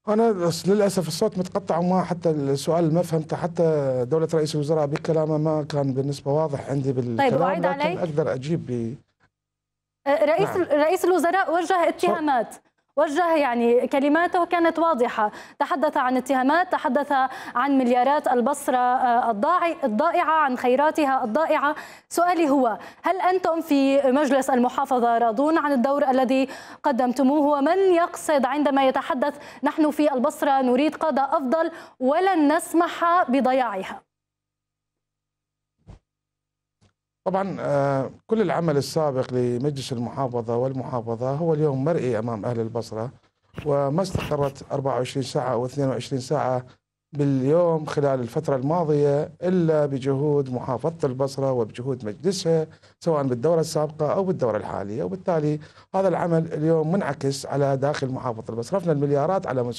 أنا للأسف الصوت متقطع وما حتى السؤال ما فهمته حتى دولة رئيس الوزراء بكلامه ما كان بالنسبة واضح عندي بالكلام طيب وعيد عليك أقدر أجيب ب... أه، رئيس نعم. رئيس الوزراء وجه اتهامات وجه يعني كلماته كانت واضحة تحدث عن اتهامات تحدث عن مليارات البصرة آه، الضائعة عن خيراتها الضائعة سؤالي هو هل أنتم في مجلس المحافظة راضون عن الدور الذي قدمتموه ومن يقصد عندما يتحدث نحن في البصرة نريد قادة أفضل ولن نسمح بضياعها طبعا آه، كل العمل السابق لمجلس المحافظة والمحافظة هو اليوم مرئي أمام أهل البصرة وما استقرت 24 ساعة أو 22 ساعة باليوم خلال الفترة الماضية إلا بجهود محافظة البصرة وبجهود مجلسها سواء بالدورة السابقة أو بالدورة الحالية وبالتالي هذا العمل اليوم منعكس على داخل محافظة البصرة رفنا المليارات على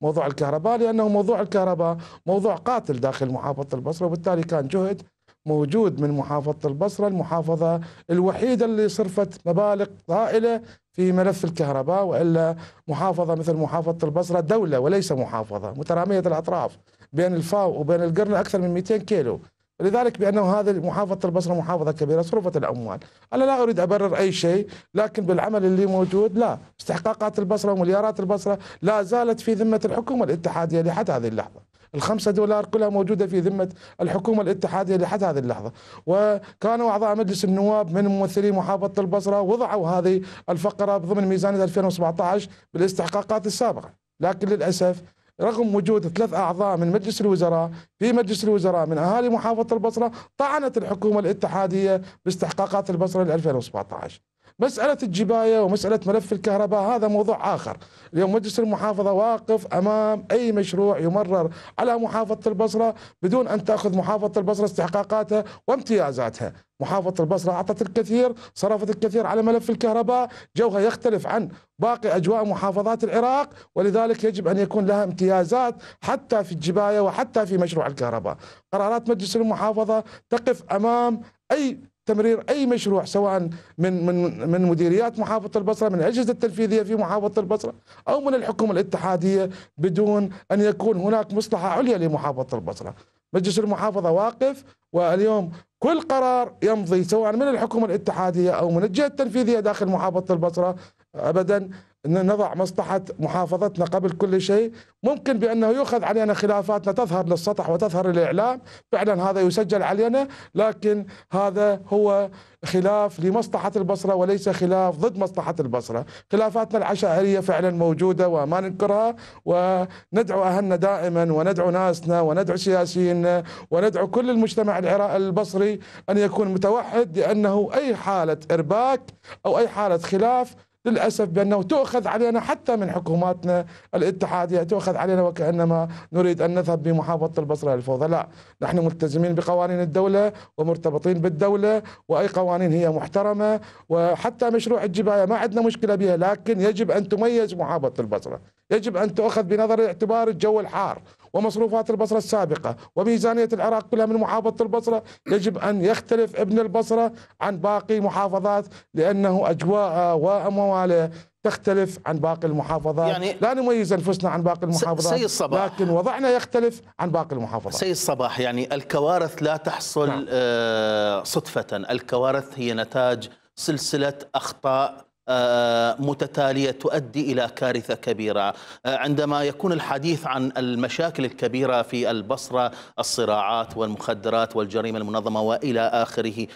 موضوع الكهرباء لأنه موضوع الكهرباء موضوع قاتل داخل محافظة البصرة وبالتالي كان جهد موجود من محافظة البصرة المحافظة الوحيدة اللي صرفت مبالغ طائلة في ملف الكهرباء وإلا محافظة مثل محافظة البصرة دولة وليس محافظة مترامية الأطراف بين الفاو وبين القرن أكثر من 200 كيلو لذلك بأنه هذه محافظة البصرة محافظة كبيرة صرفت الأموال أنا لا أريد أبرر أي شيء لكن بالعمل اللي موجود لا استحقاقات البصرة ومليارات البصرة لا زالت في ذمة الحكومة الاتحادية لحد هذه اللحظة الخمسة دولار كلها موجودة في ذمة الحكومة الاتحادية لحد هذه اللحظة وكانوا أعضاء مجلس النواب من ممثلي محافظة البصرة وضعوا هذه الفقرة ضمن ميزانية 2017 بالاستحقاقات السابقة لكن للأسف رغم وجود ثلاث اعضاء من مجلس الوزراء في مجلس الوزراء من اهالي محافظه البصره طعنت الحكومه الاتحاديه باستحقاقات البصره ل 2017 مسألة الجباية ومسألة ملف الكهرباء هذا موضوع آخر اليوم مجلس المحافظة واقف أمام أي مشروع يمرر على محافظة البصرة بدون أن تأخذ محافظة البصرة استحقاقاتها وامتيازاتها محافظة البصرة أعطت الكثير صرفت الكثير على ملف الكهرباء جوها يختلف عن باقي أجواء محافظات العراق ولذلك يجب أن يكون لها امتيازات حتى في الجباية وحتى في مشروع الكهرباء قرارات مجلس المحافظة تقف أمام أي تمرير اي مشروع سواء من من من مديريات محافظه البصره من الاجهزه التنفيذيه في محافظه البصره او من الحكومه الاتحاديه بدون ان يكون هناك مصلحه عليا لمحافظه البصره. مجلس المحافظه واقف واليوم كل قرار يمضي سواء من الحكومه الاتحاديه او من الجهه التنفيذيه داخل محافظه البصره ابدا نضع مصلحة محافظتنا قبل كل شيء ممكن بأنه يؤخذ علينا خلافاتنا تظهر للسطح وتظهر للإعلام فعلا هذا يسجل علينا لكن هذا هو خلاف لمصلحة البصرة وليس خلاف ضد مصلحة البصرة خلافاتنا العشائرية فعلا موجودة وما ننكرها وندعو أهلنا دائما وندعو ناسنا وندعو سياسيين وندعو كل المجتمع البصري أن يكون متوحد لأنه أي حالة إرباك أو أي حالة خلاف للأسف بأنه تؤخذ علينا حتى من حكوماتنا الاتحادية تؤخذ علينا وكأنما نريد أن نذهب بمحافظة البصرة للفوضى لا نحن ملتزمين بقوانين الدولة ومرتبطين بالدولة وأي قوانين هي محترمة وحتى مشروع الجباية ما عندنا مشكلة بها لكن يجب أن تميز محافظة البصرة يجب أن تؤخذ بنظر الاعتبار الجو الحار ومصروفات البصرة السابقة وميزانية العراق كلها من محافظة البصرة يجب أن يختلف ابن البصرة عن باقي محافظات لأنه أجواءه وأمواله تختلف عن باقي المحافظات يعني لا نميز انفسنا عن باقي المحافظات سي الصباح. لكن وضعنا يختلف عن باقي المحافظات سي الصباح يعني الكوارث لا تحصل نعم. آه، صدفة الكوارث هي نتاج سلسلة أخطاء آه، آه، متتالية تؤدي إلى كارثة كبيرة آه، عندما يكون الحديث عن المشاكل الكبيرة في البصرة الصراعات والمخدرات والجريمة المنظمة وإلى آخره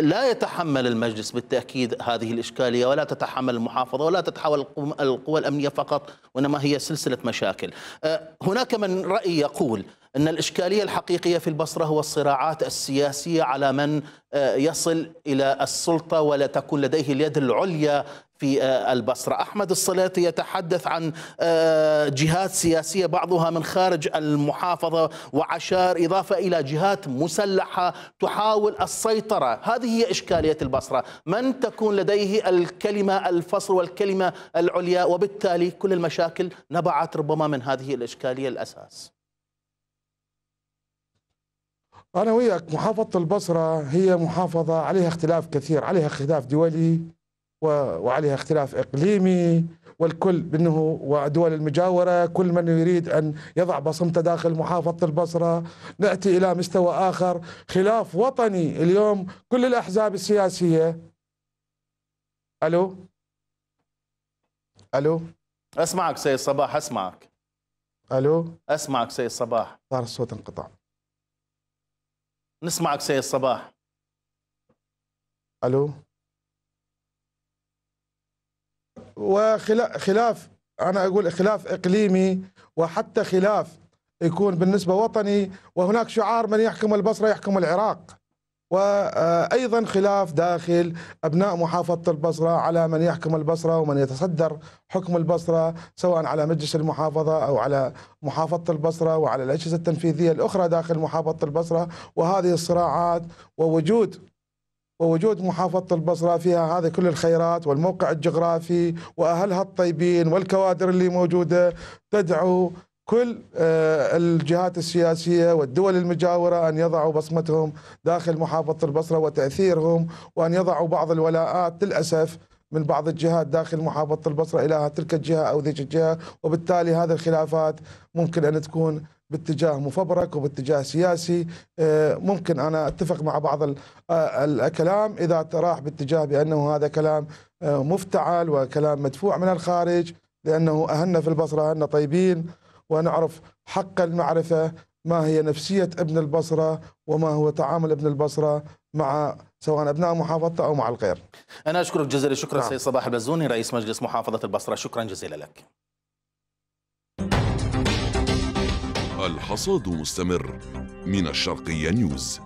لا يتحمل المجلس بالتأكيد هذه الإشكالية ولا تتحمل المحافظة ولا تتحول القوى الأمنية فقط وإنما هي سلسلة مشاكل هناك من رأي يقول أن الإشكالية الحقيقية في البصرة هو الصراعات السياسية على من آه، يصل إلى السلطة ولا تكون لديه اليد العليا في آه، البصرة أحمد الصلاتي يتحدث عن آه، جهات سياسية بعضها من خارج المحافظة وعشار إضافة إلى جهات مسلحة تحاول السيطرة هذه هي إشكالية البصرة من تكون لديه الكلمة الفصل والكلمة العليا وبالتالي كل المشاكل نبعت ربما من هذه الإشكالية الأساس أنا وياك محافظة البصرة هي محافظة عليها اختلاف كثير عليها اختلاف دولي وعليها اختلاف إقليمي والكل منه ودول المجاورة كل من يريد أن يضع بصمته داخل محافظة البصرة نأتي إلى مستوى آخر خلاف وطني اليوم كل الأحزاب السياسية ألو ألو أسمعك سيد صباح أسمعك ألو أسمعك سيد صباح صار الصوت انقطع نسمعك سيد الصباح الو وخلاف انا اقول خلاف اقليمي وحتى خلاف يكون بالنسبه وطني وهناك شعار من يحكم البصره يحكم العراق وايضا خلاف داخل ابناء محافظه البصره على من يحكم البصره ومن يتصدر حكم البصره سواء على مجلس المحافظه او على محافظه البصره وعلى الاجهزه التنفيذيه الاخرى داخل محافظه البصره وهذه الصراعات ووجود ووجود محافظة البصرة فيها هذه كل الخيرات والموقع الجغرافي وأهلها الطيبين والكوادر اللي موجودة تدعو كل آه، الجهات السياسيه والدول المجاوره ان يضعوا بصمتهم داخل محافظه البصره وتاثيرهم وان يضعوا بعض الولاءات للاسف من بعض الجهات داخل محافظه البصره الى تلك الجهه او ذيك الجهه وبالتالي هذه الخلافات ممكن ان تكون باتجاه مفبرك وباتجاه سياسي آه، ممكن انا اتفق مع بعض آه، الكلام اذا تراح باتجاه بانه هذا كلام مفتعل وكلام مدفوع من الخارج لانه اهلنا في البصره اهلنا طيبين ونعرف حق المعرفة ما هي نفسية ابن البصرة وما هو تعامل ابن البصرة مع سواء ابناء محافظته او مع الغير. انا اشكرك جزيلا شكرا نعم. سيد صباح البزوني رئيس مجلس محافظه البصره شكرا جزيلا لك. الحصاد مستمر من الشرقية نيوز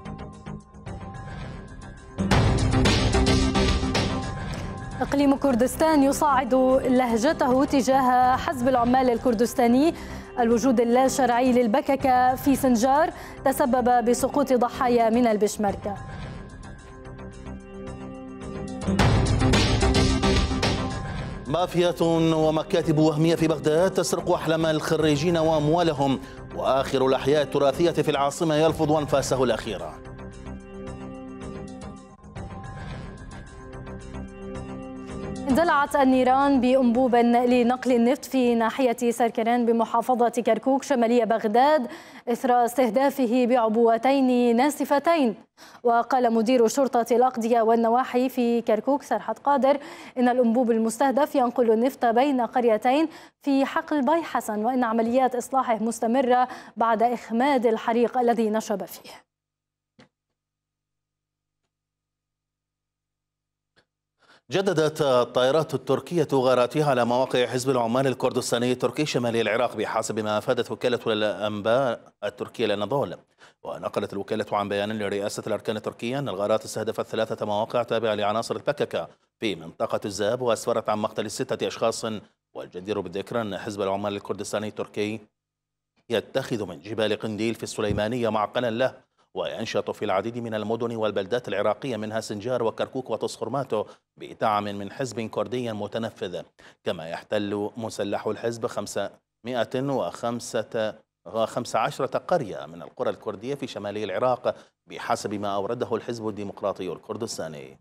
إقليم كردستان يصاعد لهجته تجاه حزب العمال الكردستاني الوجود اللاشرعي للبككة في سنجار تسبب بسقوط ضحايا من البشمركة مافيات ومكاتب وهمية في بغداد تسرق أحلام الخريجين وأموالهم وآخر الأحياء التراثية في العاصمة يلفظ أنفاسه الأخيرة اندلعت النيران بأنبوب لنقل النفط في ناحية سركران بمحافظة كركوك شمالي بغداد إثر استهدافه بعبوتين ناسفتين وقال مدير شرطة الأقضية والنواحي في كركوك سرحت قادر إن الأنبوب المستهدف ينقل النفط بين قريتين في حقل بي حسن وإن عمليات إصلاحه مستمرة بعد إخماد الحريق الذي نشب فيه جددت الطائرات التركية غاراتها على مواقع حزب العمال الكردستاني التركي شمالي العراق بحسب ما أفادت وكالة الأنباء التركية للنضال ونقلت الوكالة عن بيان لرئاسة الأركان التركية أن الغارات استهدفت ثلاثة مواقع تابعة لعناصر البككة في منطقة الزاب وأسفرت عن مقتل ستة أشخاص والجدير بالذكر أن حزب العمال الكردستاني التركي يتخذ من جبال قنديل في السليمانية معقلا له وينشط في العديد من المدن والبلدات العراقية منها سنجار وكركوك وتصرماتو بدعم من حزب كردي متنفذ كما يحتل مسلح الحزب 505 خمس عشرة قرية من القرى الكردية في شمال العراق بحسب ما أورده الحزب الديمقراطي الكردستاني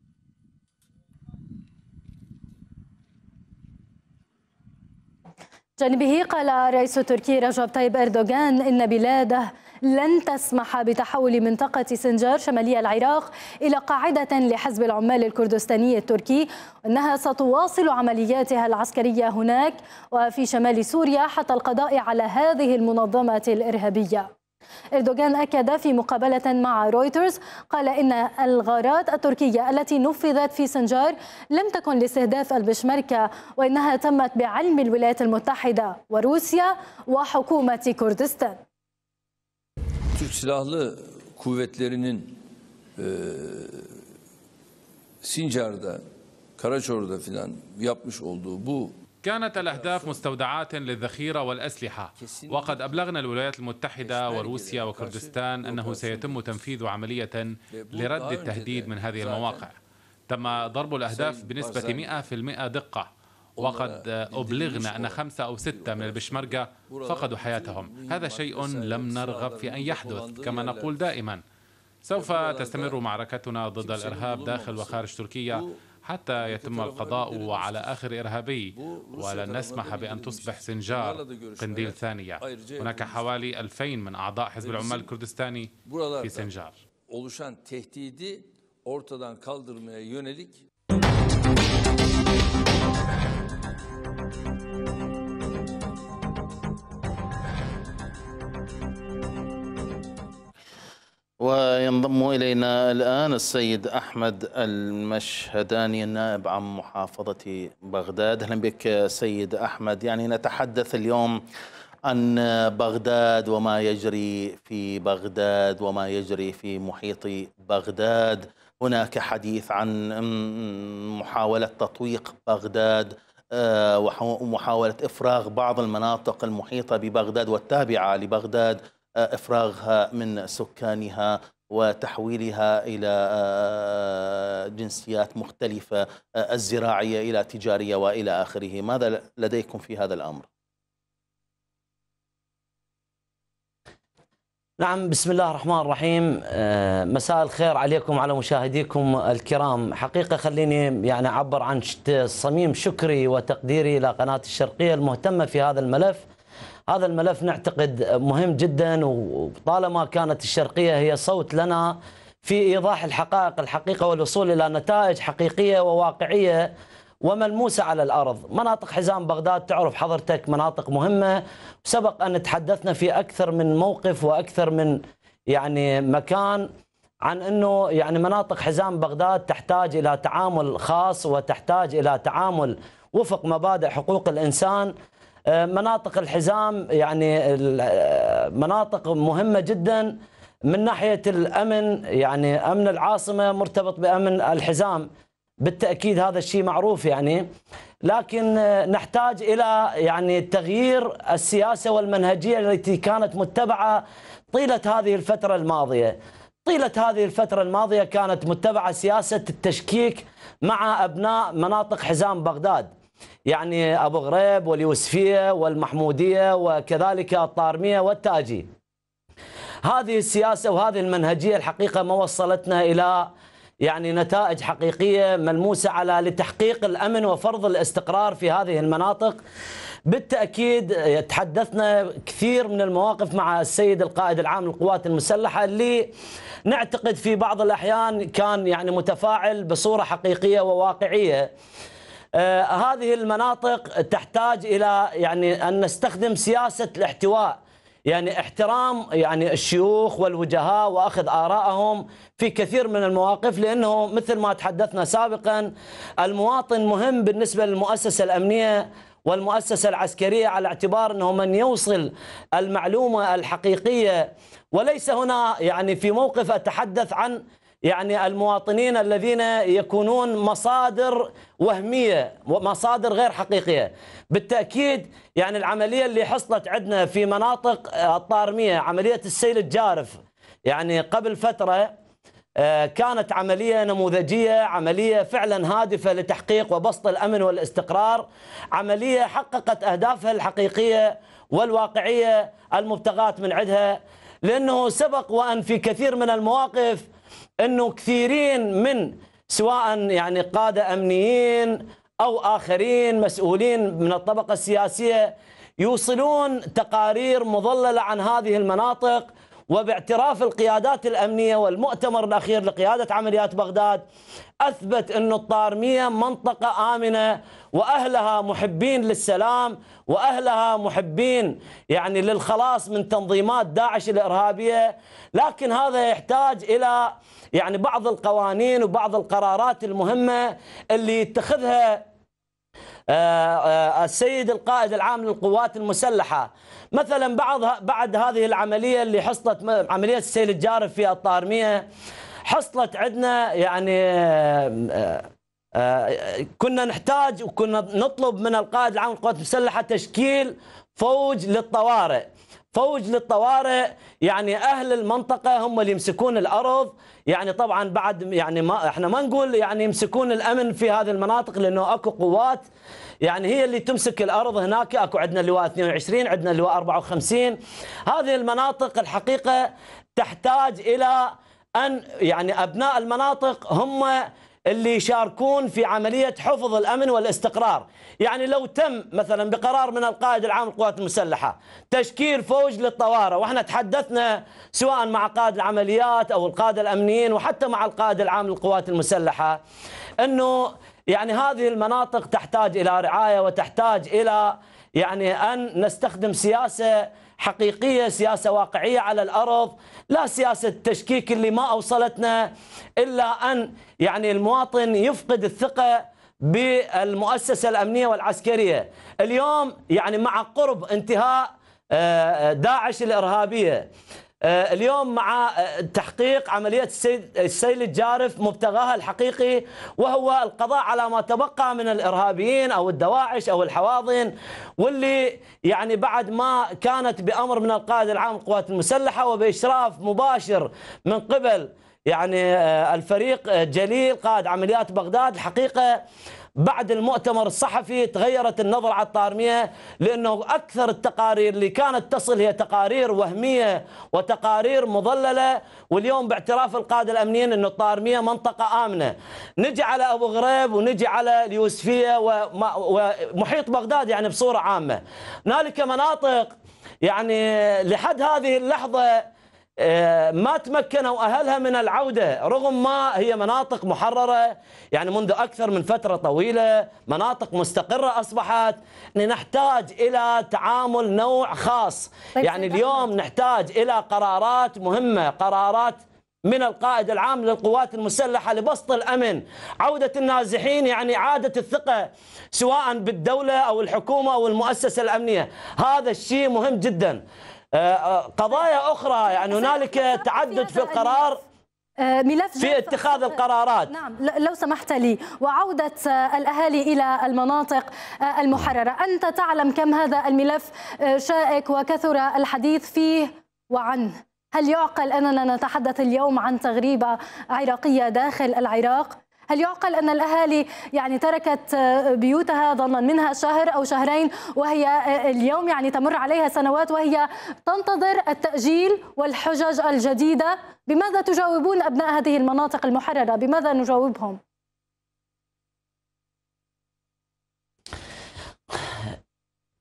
جانبه قال رئيس تركي رجب طيب أردوغان إن بلاده لن تسمح بتحول منطقة سنجار شمالية العراق إلى قاعدة لحزب العمال الكردستاني التركي أنها ستواصل عملياتها العسكرية هناك وفي شمال سوريا حتى القضاء على هذه المنظمة الإرهابية إردوغان أكد في مقابلة مع رويترز قال إن الغارات التركية التي نفذت في سنجار لم تكن لاستهداف البشمركة وإنها تمت بعلم الولايات المتحدة وروسيا وحكومة كردستان Türk Silahlı Kuvvetleri'nin e, Sincar'da, Karaçor'da filan yapmış olduğu bu كانت الأهداف مستودعات للذخيرة والأسلحة وقد أبلغنا الولايات المتحدة وروسيا وكردستان أنه سيتم تنفيذ عملية لرد التهديد من هذه المواقع تم ضرب الأهداف بنسبة 100% دقة وقد أبلغنا أن خمسة أو ستة من البشمركة فقدوا حياتهم هذا شيء لم نرغب في أن يحدث كما نقول دائما سوف تستمر معركتنا ضد الإرهاب داخل وخارج تركيا حتى يتم القضاء على آخر إرهابي ولن نسمح بأن تصبح سنجار قنديل ثانية طيب، هناك حوالي 2000 من أعضاء حزب العمال الكردستاني في سنجار ortadan kaldırmaya yönelik وينضم إلينا الآن السيد أحمد المشهداني النائب عن محافظة بغداد أهلا بك سيد أحمد يعني نتحدث اليوم عن بغداد وما يجري في بغداد وما يجري في محيط بغداد هناك حديث عن محاولة تطويق بغداد آه، ومحاولة إفراغ بعض المناطق المحيطة ببغداد والتابعة لبغداد إفراغها من سكانها وتحويلها إلى آه، جنسيات مختلفة آه، الزراعية إلى تجارية وإلى آخره ماذا لديكم في هذا الأمر؟ نعم بسم الله الرحمن الرحيم آه، مساء الخير عليكم وعلى مشاهديكم الكرام حقيقة خليني يعني أعبر عن صميم شكري وتقديري إلى قناة الشرقية المهتمة في هذا الملف هذا الملف نعتقد مهم جدا وطالما كانت الشرقية هي صوت لنا في إيضاح الحقائق الحقيقة والوصول إلى نتائج حقيقية وواقعية وملموسة على الأرض مناطق حزام بغداد تعرف حضرتك مناطق مهمة سبق أن تحدثنا في أكثر من موقف وأكثر من يعني مكان عن أنه يعني مناطق حزام بغداد تحتاج إلى تعامل خاص وتحتاج إلى تعامل وفق مبادئ حقوق الإنسان آه، مناطق الحزام يعني آه، مناطق مهمه جدا من ناحيه الامن يعني امن العاصمه مرتبط بامن الحزام بالتاكيد هذا الشيء معروف يعني لكن آه، نحتاج الى يعني تغيير السياسه والمنهجيه التي كانت متبعه طيله هذه الفتره الماضيه. طيله هذه الفتره الماضيه كانت متبعه سياسه التشكيك مع ابناء مناطق حزام بغداد. يعني أبو غريب واليوسفية والمحمودية وكذلك الطارمية والتاجي هذه السياسة وهذه المنهجية الحقيقة ما وصلتنا إلى يعني نتائج حقيقية ملموسة على لتحقيق الأمن وفرض الاستقرار في هذه المناطق بالتأكيد تحدثنا كثير من المواقف مع السيد القائد العام للقوات المسلحة اللي نعتقد في بعض الأحيان كان يعني متفاعل بصورة حقيقية وواقعية آه، هذه المناطق تحتاج الى يعني ان نستخدم سياسه الاحتواء يعني احترام يعني الشيوخ والوجهاء واخذ ارائهم في كثير من المواقف لانه مثل ما تحدثنا سابقا المواطن مهم بالنسبه للمؤسسه الامنيه والمؤسسه العسكريه على اعتبار انه من يوصل المعلومه الحقيقيه وليس هنا يعني في موقف اتحدث عن يعني المواطنين الذين يكونون مصادر وهمية ومصادر غير حقيقية بالتأكيد يعني العملية اللي حصلت عندنا في مناطق آه، الطارمية عملية السيل الجارف يعني قبل فترة آه، كانت عملية نموذجية عملية فعلا هادفة لتحقيق وبسط الأمن والاستقرار عملية حققت أهدافها الحقيقية والواقعية المبتغاة من عدها لأنه سبق وأن في كثير من المواقف أنه كثيرين من سواء يعني قادة أمنيين أو آخرين مسؤولين من الطبقة السياسية يوصلون تقارير مضللة عن هذه المناطق وباعتراف القيادات الأمنية والمؤتمر الأخير لقيادة عمليات بغداد أثبت أن الطارمية منطقة آمنة وأهلها محبين للسلام وأهلها محبين يعني للخلاص من تنظيمات داعش الإرهابية لكن هذا يحتاج إلى يعني بعض القوانين وبعض القرارات المهمة اللي يتخذها آه، آه، السيد القائد العام للقوات المسلحة مثلا بعض بعد هذه العملية اللي حصلت عملية السيل الجارف في الطارمية حصلت عندنا يعني آه، آه، آه، كنا نحتاج وكنا نطلب من القائد العام للقوات المسلحه تشكيل فوج للطوارئ فوج للطوارئ يعني اهل المنطقه هم اللي يمسكون الارض يعني طبعا بعد يعني ما احنا ما نقول يعني يمسكون الامن في هذه المناطق لانه اكو قوات يعني هي اللي تمسك الارض هناك اكو عندنا اللواء 22 عندنا اللواء 54 هذه المناطق الحقيقه تحتاج الى أن يعني أبناء المناطق هم اللي يشاركون في عملية حفظ الأمن والاستقرار يعني لو تم مثلا بقرار من القائد العام للقوات المسلحة تشكيل فوج للطوارئ وإحنا تحدثنا سواء مع قائد العمليات أو القادة الأمنيين وحتى مع القائد العام للقوات المسلحة أنه يعني هذه المناطق تحتاج إلى رعاية وتحتاج إلى يعني أن نستخدم سياسة حقيقية سياسة واقعية على الأرض لا سياسة تشكيك اللي ما أوصلتنا إلا أن يعني المواطن يفقد الثقة بالمؤسسة الأمنية والعسكرية اليوم يعني مع قرب انتهاء آه، داعش الإرهابية آه، اليوم مع آه، تحقيق عملية السيل الجارف مبتغاها الحقيقي وهو القضاء على ما تبقى من الإرهابيين أو الدواعش أو الحواضن واللي يعني بعد ما كانت بأمر من القائد العام للقوات المسلحة وبإشراف مباشر من قبل يعني آه، الفريق جليل قائد عمليات بغداد الحقيقة بعد المؤتمر الصحفي تغيرت النظرة على الطارمية لأنه أكثر التقارير اللي كانت تصل هي تقارير وهمية وتقارير مضللة واليوم باعتراف القادة الأمنيين أن الطارمية منطقة آمنة نجي على أبو غريب ونجي على اليوسفية ومحيط بغداد يعني بصورة عامة هنالك مناطق يعني لحد هذه اللحظة آه، ما تمكنوا أهلها من العودة رغم ما هي مناطق محررة يعني منذ أكثر من فترة طويلة مناطق مستقرة أصبحت نحتاج إلى تعامل نوع خاص طيب يعني اليوم نحتاج إلى قرارات مهمة قرارات من القائد العام للقوات المسلحة لبسط الأمن عودة النازحين يعني عادة الثقة سواء بالدولة أو الحكومة أو المؤسسة الأمنية هذا الشيء مهم جداً آه، قضايا أخرى يعني هنالك تعدد في القرار آه، ملف في اتخاذ القرارات نعم لو سمحت لي وعودة آه، الأهالي إلى المناطق المحررة أنت تعلم كم هذا الملف شائك وكثر الحديث فيه وعنه هل يعقل أننا نتحدث اليوم عن تغريبة عراقية داخل العراق هل يعقل أن الأهالي يعني تركت آه، بيوتها ظنا منها شهر أو شهرين وهي آه، اليوم يعني تمر عليها سنوات وهي تنتظر التأجيل والحجج الجديدة بماذا تجاوبون أبناء هذه المناطق المحررة بماذا نجاوبهم؟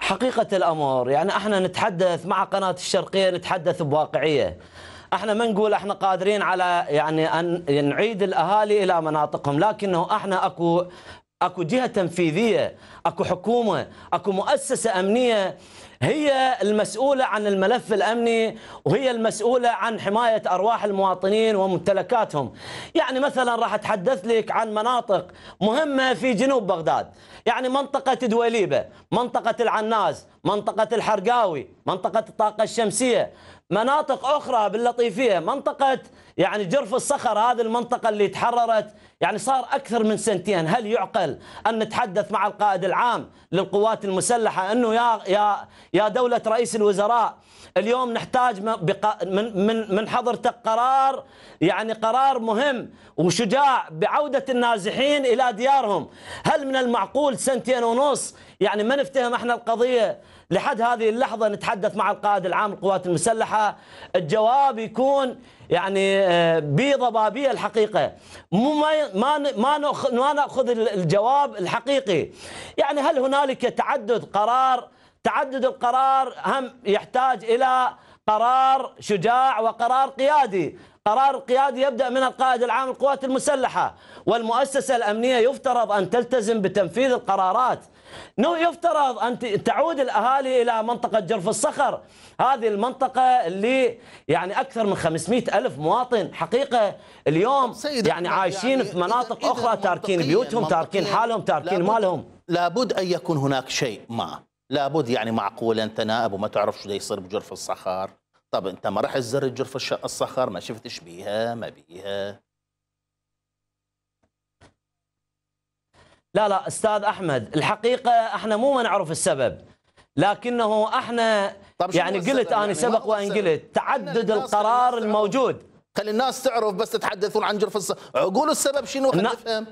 حقيقة الأمر يعني احنا نتحدث مع قناة الشرقية نتحدث بواقعية احنا ما نقول احنا قادرين على يعني ان نعيد الاهالي الى مناطقهم لكنه احنا اكو اكو جهه تنفيذيه اكو حكومه اكو مؤسسه امنيه هي المسؤوله عن الملف الامني وهي المسؤوله عن حمايه ارواح المواطنين وممتلكاتهم يعني مثلا راح اتحدث لك عن مناطق مهمه في جنوب بغداد يعني منطقه دويليبه منطقه العناز منطقه الحرقاوي منطقه الطاقه الشمسيه مناطق أخرى باللطيفية منطقة يعني جرف الصخر هذه المنطقة اللي تحررت يعني صار أكثر من سنتين هل يعقل أن نتحدث مع القائد العام للقوات المسلحة أنه يا يا يا دولة رئيس الوزراء اليوم نحتاج من من من حضرتك قرار يعني قرار مهم وشجاع بعودة النازحين إلى ديارهم هل من المعقول سنتين ونص يعني ما نفتهم احنا القضية لحد هذه اللحظه نتحدث مع القائد العام للقوات المسلحه الجواب يكون يعني آه، بضبابيه الحقيقه مو ما ما ما ناخذ الجواب الحقيقي يعني هل هنالك تعدد قرار تعدد القرار هم يحتاج الى قرار شجاع وقرار قيادي قرار القيادي يبدأ من القائد العام للقوات المسلحة والمؤسسة الأمنية يفترض أن تلتزم بتنفيذ القرارات انه يفترض ان تعود الاهالي الى منطقه جرف الصخر هذه المنطقه اللي يعني اكثر من 500 الف مواطن حقيقه اليوم يعني عايشين يعني في مناطق اخرى تاركين بيوتهم تاركين حالهم تاركين لابد مالهم لابد ان يكون هناك شيء ما لابد يعني معقول انت نائب وما تعرف شو يصير بجرف الصخر طب انت ما راح تزر جرف الصخر ما ايش بيها ما بيها لا لا استاذ احمد الحقيقه احنا مو ما نعرف السبب لكنه احنا طيب يعني قلت انا يعني سبق وان قلت تعدد القرار الموجود خلي الناس تعرف بس تتحدثون عن جرف الص... عقول السبب شنو خلينا نفهم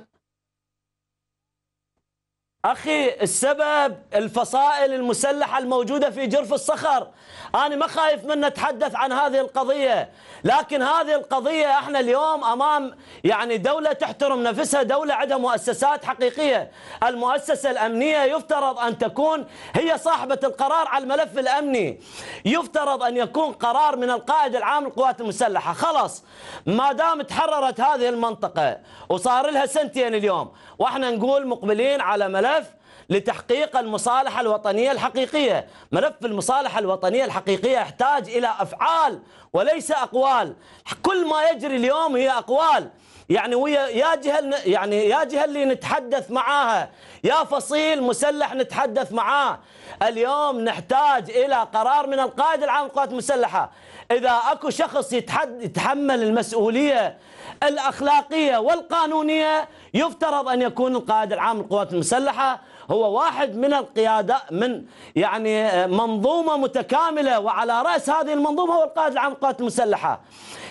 اخي السبب الفصائل المسلحه الموجوده في جرف الصخر أنا ما خايف من نتحدث عن هذه القضية لكن هذه القضية احنا اليوم أمام يعني دولة تحترم نفسها دولة عندها مؤسسات حقيقية المؤسسة الأمنية يفترض أن تكون هي صاحبة القرار على الملف الأمني يفترض أن يكون قرار من القائد العام للقوات المسلحة خلاص ما دام تحررت هذه المنطقة وصار لها سنتين اليوم واحنا نقول مقبلين على ملف لتحقيق المصالحة الوطنية الحقيقية ملف المصالحة الوطنية الحقيقية يحتاج إلى أفعال وليس أقوال كل ما يجري اليوم هي أقوال يعني ويا يا جهل يعني يا جهل اللي نتحدث معاها يا فصيل مسلح نتحدث معاه اليوم نحتاج الى قرار من القائد العام للقوات المسلحه اذا اكو شخص يتحد يتحمل المسؤوليه الاخلاقيه والقانونيه يفترض ان يكون القائد العام للقوات المسلحه هو واحد من القيادة من يعني آه، منظومة متكاملة وعلى رأس هذه المنظومة هو القائد العام للقوات المسلحة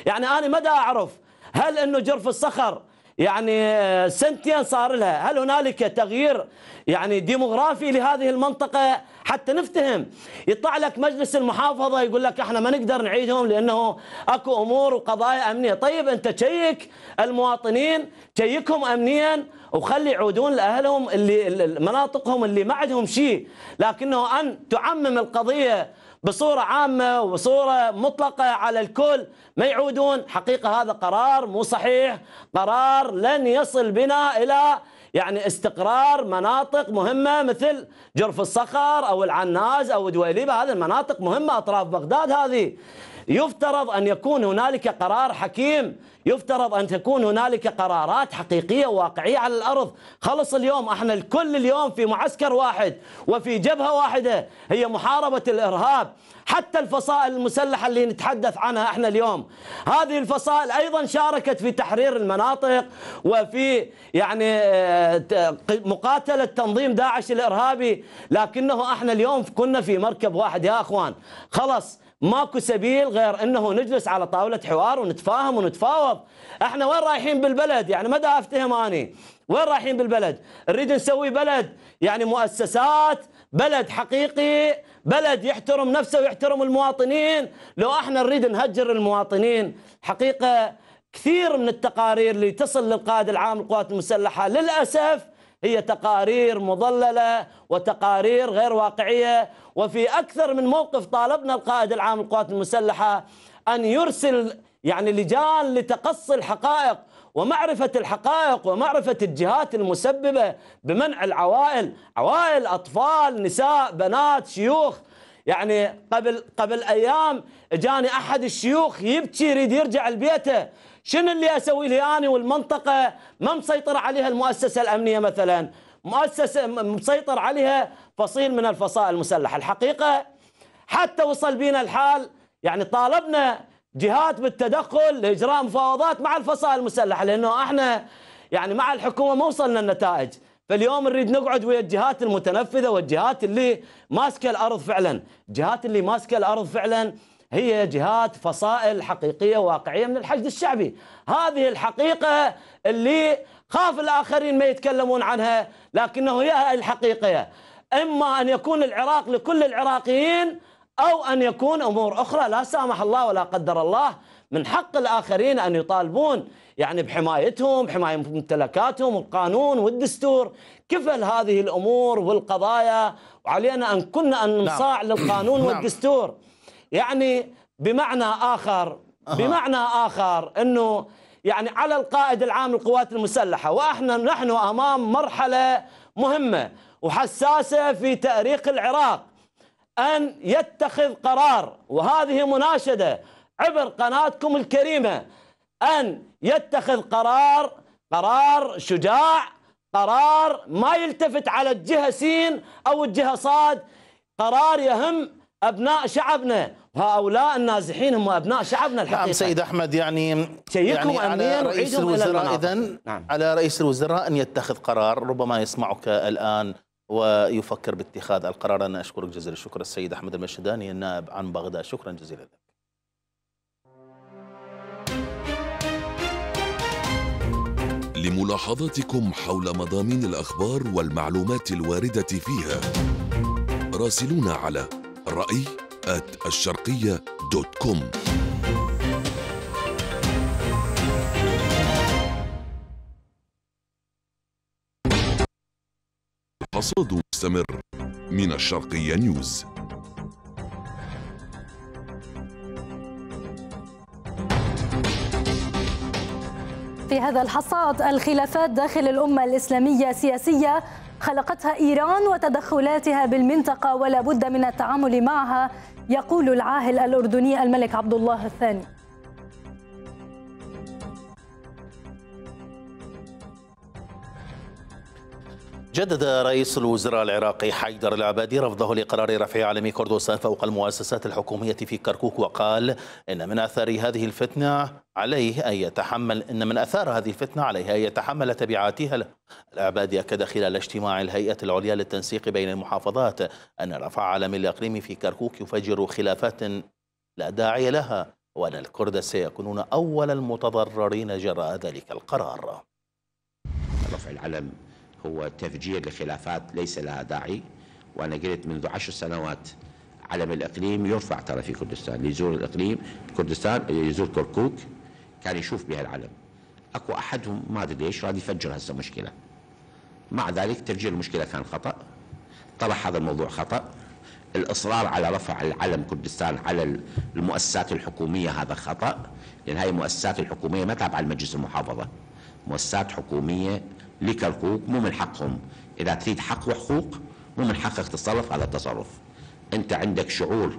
يعني أنا مدى أعرف هل أنه جرف الصخر يعني آه، سنتين صار لها هل هنالك تغيير يعني ديموغرافي لهذه المنطقة حتى نفتهم يطلع لك مجلس المحافظة يقول لك احنا ما نقدر نعيدهم لأنه أكو أمور وقضايا أمنية طيب أنت تشيك المواطنين تشيكهم أمنيا وخلي يعودون لاهلهم اللي مناطقهم اللي ما عندهم شيء لكنه ان تعمم القضيه بصوره عامه وبصوره مطلقه على الكل ما يعودون حقيقه هذا قرار مو صحيح قرار لن يصل بنا الى يعني استقرار مناطق مهمة مثل جرف الصخر أو العناز أو دويليبة هذه المناطق مهمة أطراف بغداد هذه يفترض أن يكون هنالك قرار حكيم يفترض أن تكون هنالك قرارات حقيقية واقعية على الأرض خلص اليوم احنا الكل اليوم في معسكر واحد وفي جبهة واحدة هي محاربة الإرهاب حتى الفصائل المسلحة اللي نتحدث عنها احنا اليوم هذه الفصائل أيضا شاركت في تحرير المناطق وفي يعني آه، مقاتلة تنظيم داعش الإرهابي لكنه احنا اليوم كنا في مركب واحد يا أخوان خلص ماكو سبيل غير انه نجلس على طاوله حوار ونتفاهم ونتفاوض احنا وين رايحين بالبلد يعني مدى افتهم اني وين رايحين بالبلد نريد نسوي بلد يعني مؤسسات بلد حقيقي بلد يحترم نفسه ويحترم المواطنين لو احنا نريد نهجر المواطنين حقيقه كثير من التقارير اللي تصل للقائد العام للقوات المسلحه للاسف هي تقارير مضللة وتقارير غير واقعية وفي أكثر من موقف طالبنا القائد العام للقوات المسلحة أن يرسل يعني لجان لتقصي الحقائق ومعرفة الحقائق ومعرفة الجهات المسببة بمنع العوائل عوائل أطفال نساء بنات شيوخ يعني قبل قبل ايام جاني احد الشيوخ يبكي يريد يرجع لبيته شنو اللي اسوي لي انا والمنطقه ما مسيطر عليها المؤسسه الامنيه مثلا مؤسسه مسيطر عليها فصيل من الفصائل المسلحه الحقيقه حتى وصل بينا الحال يعني طالبنا جهات بالتدخل لاجراء مفاوضات مع الفصائل المسلحه لانه احنا يعني مع الحكومه ما وصلنا النتائج فاليوم نريد نقعد ويا الجهات المتنفذه والجهات اللي ماسكه الارض فعلا، الجهات اللي ماسكه الارض فعلا هي جهات فصائل حقيقية واقعية من الحشد الشعبي هذه الحقيقة اللي خاف الآخرين ما يتكلمون عنها لكنه هي الحقيقة إما أن يكون العراق لكل العراقيين أو أن يكون أمور أخرى لا سامح الله ولا قدر الله من حق الآخرين أن يطالبون يعني بحمايتهم بحماية ممتلكاتهم والقانون والدستور كفل هذه الأمور والقضايا وعلينا أن كنا أن نعم. نصاع للقانون نعم. والدستور يعني بمعنى آخر بمعنى آخر أنه يعني على القائد العام للقوات المسلحة وإحنا نحن أمام مرحلة مهمة وحساسة في تأريخ العراق أن يتخذ قرار وهذه مناشدة عبر قناتكم الكريمة أن يتخذ قرار قرار شجاع قرار ما يلتفت على الجهة سين أو الجهة صاد قرار يهم ابناء شعبنا هؤلاء النازحين هم ابناء شعبنا نعم، الحقيقه نعم سيد احمد يعني شيكم يعني على رئيس الوزراء اذا نعم. على رئيس الوزراء ان يتخذ قرار ربما يسمعك الان ويفكر باتخاذ القرار انا اشكرك جزيل الشكر السيد احمد المشداني النائب عن بغداد شكرا جزيلا لك لملاحظاتكم حول مضامين الاخبار والمعلومات الوارده فيها راسلونا على رأي at الشرقية دوت كوم الحصاد مستمر من الشرقية نيوز في هذا الحصاد الخلافات داخل الأمة الإسلامية سياسية خلقتها إيران وتدخلاتها بالمنطقة ولا بد من التعامل معها يقول العاهل الأردني الملك عبد الله الثاني جدد رئيس الوزراء العراقي حيدر العبادي رفضه لقرار رفع علم كردستان فوق المؤسسات الحكومية في كركوك وقال إن من أثار هذه الفتنة عليه أن يتحمل إن من أثار هذه الفتنة عليه أن يتحمل تبعاتها العبادي أكد خلال اجتماع الهيئة العليا للتنسيق بين المحافظات أن رفع علم الإقليم في كركوك يفجر خلافات لا داعي لها وأن الكرد سيكونون أول المتضررين جراء ذلك القرار رفع العلم هو تفجير لخلافات ليس لها داعي وأنا قلت منذ عشر سنوات علم الإقليم يرفع ترى في كردستان يزور الإقليم كردستان يزور كركوك كان يشوف بها العلم اكو احدهم ما ادري ليش راد يفجر هسه مشكله مع ذلك تفجير المشكله كان خطا طرح هذا الموضوع خطا الاصرار على رفع العلم كردستان على المؤسسات الحكوميه هذا خطا لان هاي المؤسسات الحكوميه ما تابعه لمجلس المحافظه مؤسسات حكوميه لك الحقوق مو من حقهم إذا تريد حق وحقوق مو من حقك تتصرف هذا التصرف أنت عندك شعور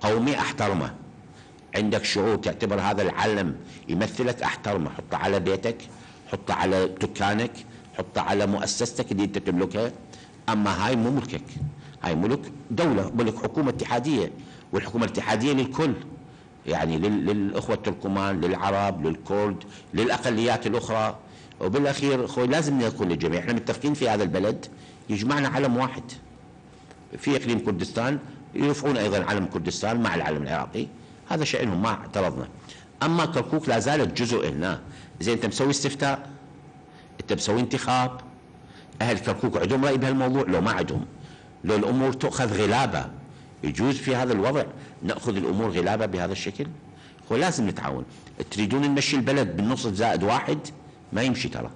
قومي أحترمه عندك شعور تعتبر هذا العلم يمثلك أحترمه حطه على بيتك حطه على دكانك حطه على مؤسستك اللي أنت تملكها أما هاي مو ملكك هاي ملك دولة ملك حكومة اتحادية والحكومة الاتحادية للكل يعني للإخوة التركمان للعرب للكرد للأقليات الأخرى وبالاخير اخوي لازم نكون للجميع احنا متفقين في هذا البلد يجمعنا علم واحد في اقليم كردستان يرفعون ايضا علم كردستان مع العلم العراقي هذا شانهم ما اعترضنا اما كركوك لا زالت جزء لنا زين انت مسوي استفتاء انت مسوي انتخاب اهل كركوك عندهم راي بهالموضوع لو ما عندهم لو الامور تؤخذ غلابه يجوز في هذا الوضع ناخذ الامور غلابه بهذا الشكل هو لازم نتعاون تريدون نمشي البلد بالنص زائد واحد ما يمشي ترى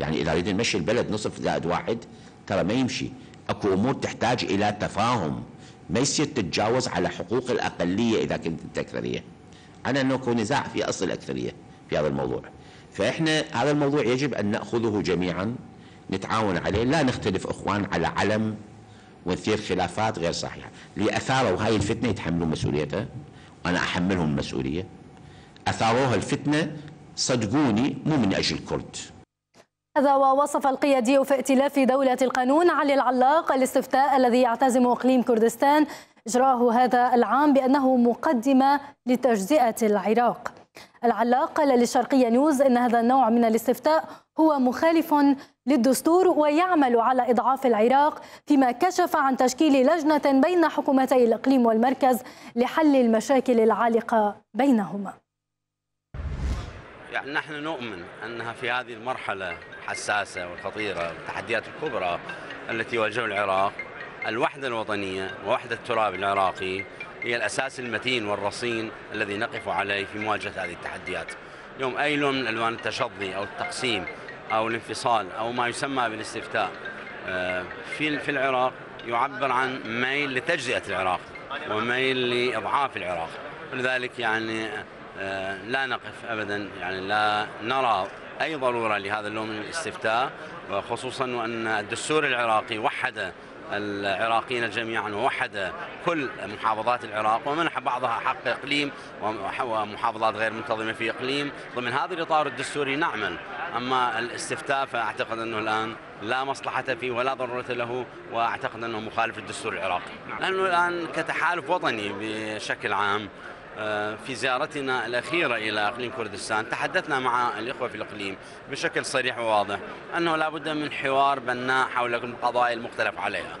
يعني اذا اريد نمشي البلد نصف زائد واحد ترى ما يمشي اكو امور تحتاج الى تفاهم ما يصير تتجاوز على حقوق الاقليه اذا كنت انت اكثريه على انه اكو نزاع في اصل الاكثريه في هذا الموضوع فاحنا هذا الموضوع يجب ان ناخذه جميعا نتعاون عليه لا نختلف اخوان على علم ونثير خلافات غير صحيحه اللي اثاروا هاي الفتنه يتحملون مسؤوليتها وانا احملهم المسؤوليه اثاروها الفتنه صدقوني مو من أجل الكرد هذا ووصف القيادي في ائتلاف دولة القانون علي العلاق الاستفتاء الذي يعتزم إقليم كردستان إجراءه هذا العام بأنه مقدمة لتجزئة العراق العلاق قال للشرقية نيوز إن هذا النوع من الاستفتاء هو مخالف للدستور ويعمل على إضعاف العراق فيما كشف عن تشكيل لجنة بين حكومتي الإقليم والمركز لحل المشاكل العالقة بينهما يعني نحن نؤمن أنها في هذه المرحلة الحساسة والخطيرة والتحديات الكبرى التي يواجهها العراق الوحدة الوطنية ووحدة التراب العراقي هي الأساس المتين والرصين الذي نقف عليه في مواجهة هذه التحديات اليوم أي لون من ألوان التشظي أو التقسيم أو الانفصال أو ما يسمى بالاستفتاء آه، في في العراق يعبر عن ميل لتجزئة العراق وميل لإضعاف العراق ولذلك يعني آه، لا نقف ابدا يعني لا نرى اي ضروره لهذا اللوم من الاستفتاء وخصوصا وان الدستور العراقي وحد العراقيين جميعا ووحد كل محافظات العراق ومنح بعضها حق اقليم ومحافظات غير منتظمه في اقليم ضمن هذا الاطار الدستوري نعمل اما الاستفتاء فاعتقد انه الان لا مصلحة فيه ولا ضرورة له وأعتقد أنه مخالف للدستور العراقي لأنه نعم. الآن كتحالف وطني بشكل عام آه، في زيارتنا الأخيرة إلى إقليم كردستان تحدثنا مع الإخوة في الإقليم بشكل صريح وواضح أنه لابد من حوار بناء حول القضايا المختلف عليها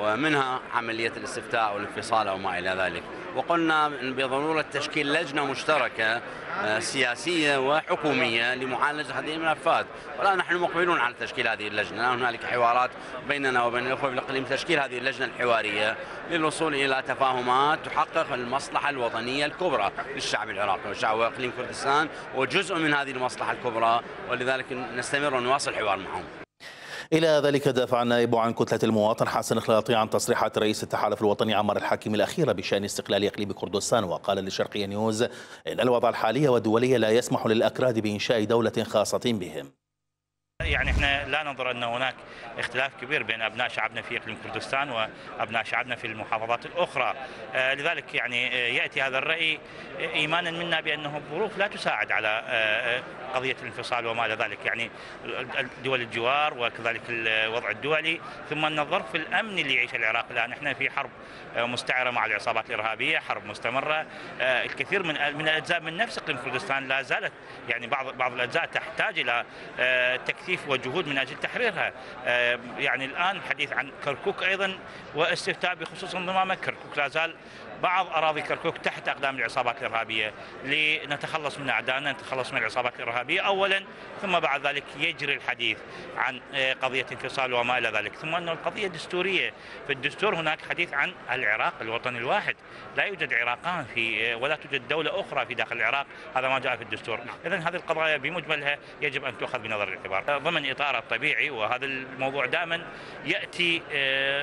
ومنها عملية الاستفتاء والانفصال أو ما إلى ذلك وقلنا بضرورة تشكيل لجنة مشتركة آه، سياسية وحكومية لمعالجة هذه الملفات والآن نحن مقبلون على تشكيل هذه اللجنة هنالك حوارات بيننا وبين الأخوة في الإقليم تشكيل هذه اللجنة الحوارية للوصول إلى تفاهمات تحقق المصلحة الوطنية الكبرى للشعب العراقي والشعب وإقليم كردستان وجزء من هذه المصلحة الكبرى ولذلك نستمر ونواصل الحوار معهم إلى ذلك دافع النائب عن كتلة المواطن حسن خلاطي عن تصريحات رئيس التحالف الوطني عمر الحاكم الأخيرة بشأن استقلال إقليم كردستان وقال للشرقية نيوز إن الوضع الحالي والدولي لا يسمح للأكراد بإنشاء دولة خاصة بهم يعني احنا لا ننظر ان هناك اختلاف كبير بين ابناء شعبنا في اقليم كردستان وابناء شعبنا في المحافظات الاخرى، آه، لذلك يعني آه، ياتي هذا الراي آه، ايمانا منا بانه الظروف لا تساعد على قضيه الانفصال وما الى ذلك يعني دول الجوار وكذلك الوضع الدولي ثم ان الظرف الامني اللي يعيشه العراق الان نحن في حرب آه، مستعره مع العصابات الارهابيه حرب مستمره آه، الكثير من من الاجزاء من نفس اقليم كردستان لا زالت يعني بعض بعض الاجزاء تحتاج الى آه، تكثيف وجهود من اجل تحريرها يعني الان الحديث عن كركوك ايضا واستفتاء بخصوص انضمام كركوك لا زال بعض أراضي كركوك تحت أقدام العصابات الإرهابية لنتخلص من أعدائنا نتخلص من العصابات الإرهابية أولا ثم بعد ذلك يجري الحديث عن آه، قضية انفصال وما إلى ذلك ثم أن القضية دستورية في الدستور هناك حديث عن العراق الوطن الواحد لا يوجد عراقان في آه، ولا توجد دولة أخرى في داخل العراق هذا ما جاء في الدستور نعم. إذا هذه القضايا بمجملها يجب أن تؤخذ بنظر الاعتبار آه، ضمن إطار الطبيعي وهذا الموضوع دائما يأتي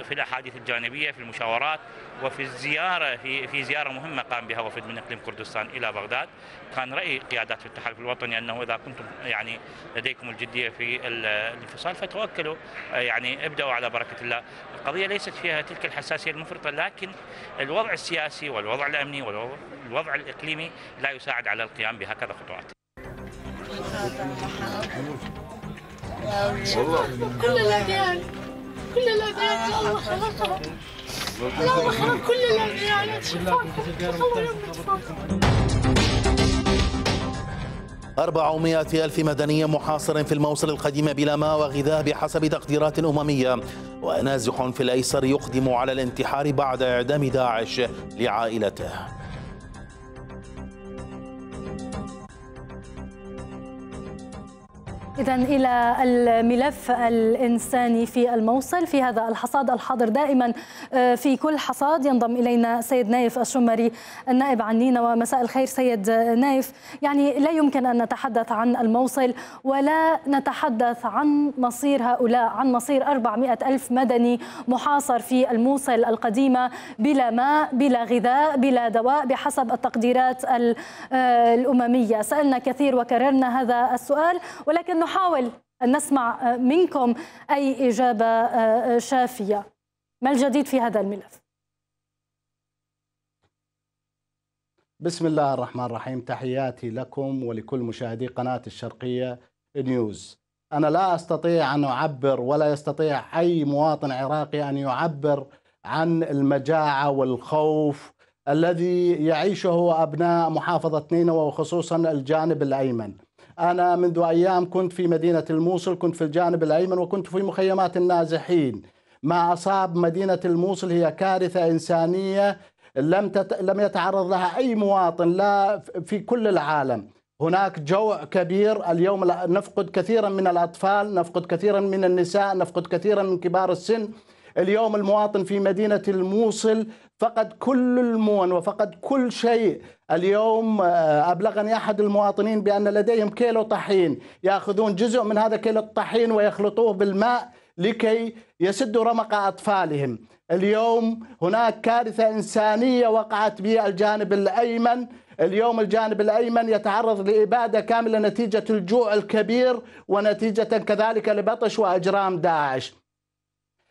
في الأحاديث الجانبية في المشاورات وفي الزيارة في في في زياره مهمه قام بها وفد من اقليم كردستان الى بغداد كان راي قيادات التحالف الوطني انه اذا كنتم يعني لديكم الجديه في الانفصال فتوكلوا آه، يعني ابداوا على بركه الله القضيه ليست فيها تلك الحساسيه المفرطه لكن الوضع السياسي والوضع الامني والوضع الاقليمي لا يساعد على القيام بهكذا خطوات كل الأبيات كل الأبيات آه، الله خلقها آه، 400 كل أربعمائة ألف مدني محاصر في الموصل القديم بلا ماء وغذاء بحسب تقديرات أممية ونازح في الأيسر يقدم على الانتحار بعد إعدام داعش لعائلته إذا إلى الملف الإنساني في الموصل في هذا الحصاد الحاضر دائما آه، في كل حصاد ينضم إلينا سيد نايف الشمري النائب عن نينوى مساء الخير سيد نايف يعني لا يمكن أن نتحدث عن الموصل ولا نتحدث عن مصير هؤلاء عن مصير 400 ألف مدني محاصر في الموصل القديمة بلا ماء بلا غذاء بلا دواء بحسب التقديرات آه، الأممية سألنا كثير وكررنا هذا السؤال ولكن نحاول أن نسمع آه، منكم أي إجابة آه، آه، شافية ما الجديد في هذا الملف؟ بسم الله الرحمن الرحيم تحياتي لكم ولكل مشاهدي قناة الشرقية نيوز أنا لا أستطيع أن أعبر ولا يستطيع أي مواطن عراقي أن يعبر عن المجاعة والخوف الذي يعيشه أبناء محافظة نينوى وخصوصا الجانب الأيمن أنا منذ أيام كنت في مدينة الموصل كنت في الجانب الأيمن وكنت في مخيمات النازحين ما أصاب مدينة الموصل هي كارثة إنسانية لم تت... لم يتعرض لها أي مواطن لا في كل العالم هناك جوع كبير اليوم نفقد كثيرا من الأطفال نفقد كثيرا من النساء نفقد كثيرا من كبار السن اليوم المواطن في مدينة الموصل فقد كل المون وفقد كل شيء اليوم آه، أبلغني أحد المواطنين بأن لديهم كيلو طحين يأخذون جزء من هذا كيلو الطحين ويخلطوه بالماء لكي يسدوا رمق أطفالهم اليوم هناك كارثة إنسانية وقعت به الجانب الأيمن اليوم الجانب الأيمن يتعرض لإبادة كاملة نتيجة الجوع الكبير ونتيجة كذلك لبطش وأجرام داعش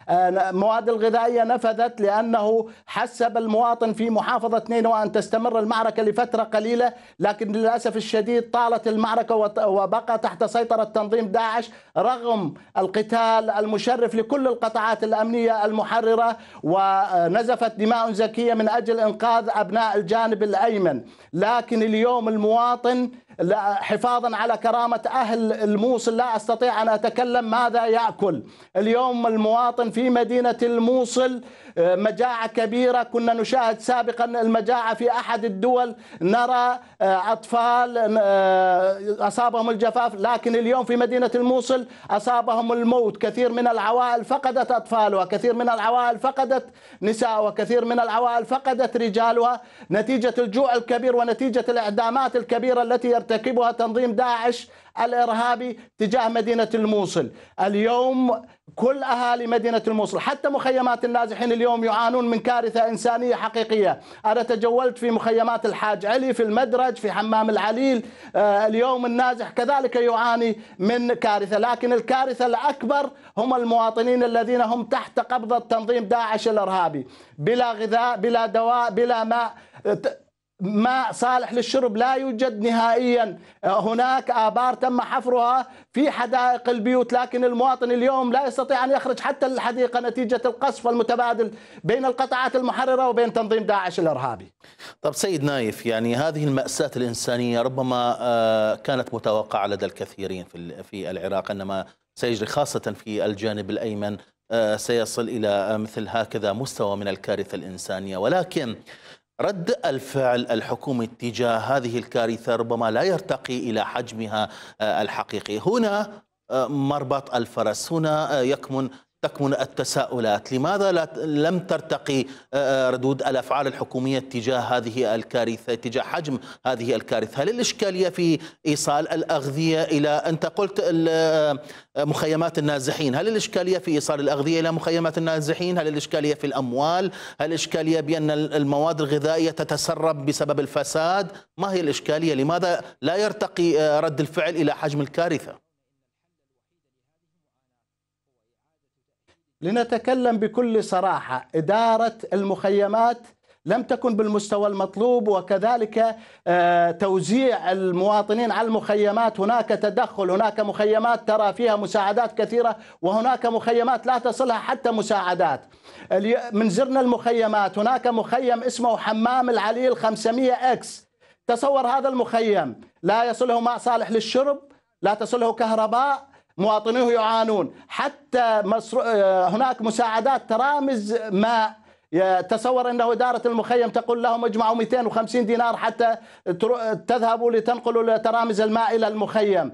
المواد آه، الغذائية نفذت لأنه حسب المواطن في محافظة نينوى أن تستمر المعركة لفترة قليلة لكن للأسف الشديد طالت المعركة وبقى تحت سيطرة تنظيم داعش رغم القتال المشرف لكل القطاعات الأمنية المحررة ونزفت دماء زكية من أجل إنقاذ أبناء الجانب الأيمن لكن اليوم المواطن لا حفاظا على كرامة أهل الموصل لا أستطيع أن أتكلم ماذا يأكل اليوم المواطن في مدينه الموصل آه، مجاعه كبيره كنا نشاهد سابقا المجاعه في احد الدول نرى آه، اطفال آه، اصابهم الجفاف لكن اليوم في مدينه الموصل اصابهم الموت كثير من العوائل فقدت اطفالها كثير من العوائل فقدت نساء كثير من العوائل فقدت رجالها نتيجه الجوع الكبير ونتيجه الاعدامات الكبيره التي يرتكبها تنظيم داعش الارهابي تجاه مدينه الموصل، اليوم كل اهالي مدينه الموصل حتى مخيمات النازحين اليوم يعانون من كارثه انسانيه حقيقيه، انا تجولت في مخيمات الحاج علي في المدرج في حمام العليل، آه، اليوم النازح كذلك يعاني من كارثه، لكن الكارثه الاكبر هم المواطنين الذين هم تحت قبضه تنظيم داعش الارهابي، بلا غذاء، بلا دواء، بلا ماء آه، ماء صالح للشرب لا يوجد نهائيا آه، هناك آبار تم حفرها في حدائق البيوت لكن المواطن اليوم لا يستطيع أن يخرج حتى الحديقة نتيجة القصف المتبادل بين القطاعات المحررة وبين تنظيم داعش الإرهابي طب سيد نايف يعني هذه المأساة الإنسانية ربما آه، كانت متوقعة لدى الكثيرين في العراق أنما سيجري خاصة في الجانب الأيمن آه، سيصل إلى مثل هكذا مستوى من الكارثة الإنسانية ولكن رد الفعل الحكومي تجاه هذه الكارثه ربما لا يرتقي الى حجمها آه، الحقيقي، هنا آه، مربط الفرس، هنا آه، يكمن تكمن التساؤلات لماذا لم ترتقي آه، آه، ردود الافعال الحكوميه تجاه هذه الكارثه تجاه حجم هذه الكارثه هل الاشكاليه في ايصال الاغذيه الى انت قلت آه، مخيمات النازحين هل الاشكاليه في ايصال الاغذيه الى مخيمات النازحين هل الاشكاليه في الاموال هل الاشكاليه بان المواد الغذائيه تتسرب بسبب الفساد ما هي الاشكاليه لماذا لا يرتقي رد الفعل الى حجم الكارثه لنتكلم بكل صراحه اداره المخيمات لم تكن بالمستوى المطلوب وكذلك آه، توزيع المواطنين على المخيمات هناك تدخل هناك مخيمات ترى فيها مساعدات كثيرة وهناك مخيمات لا تصلها حتى مساعدات من زرنا المخيمات هناك مخيم اسمه حمام العليل 500 اكس تصور هذا المخيم لا يصله ماء صالح للشرب لا تصله كهرباء مواطنيه يعانون حتى آه، هناك مساعدات ترامز ماء تصور انه اداره المخيم تقول لهم اجمعوا 250 دينار حتى تذهبوا لتنقلوا ترامز الماء الى المخيم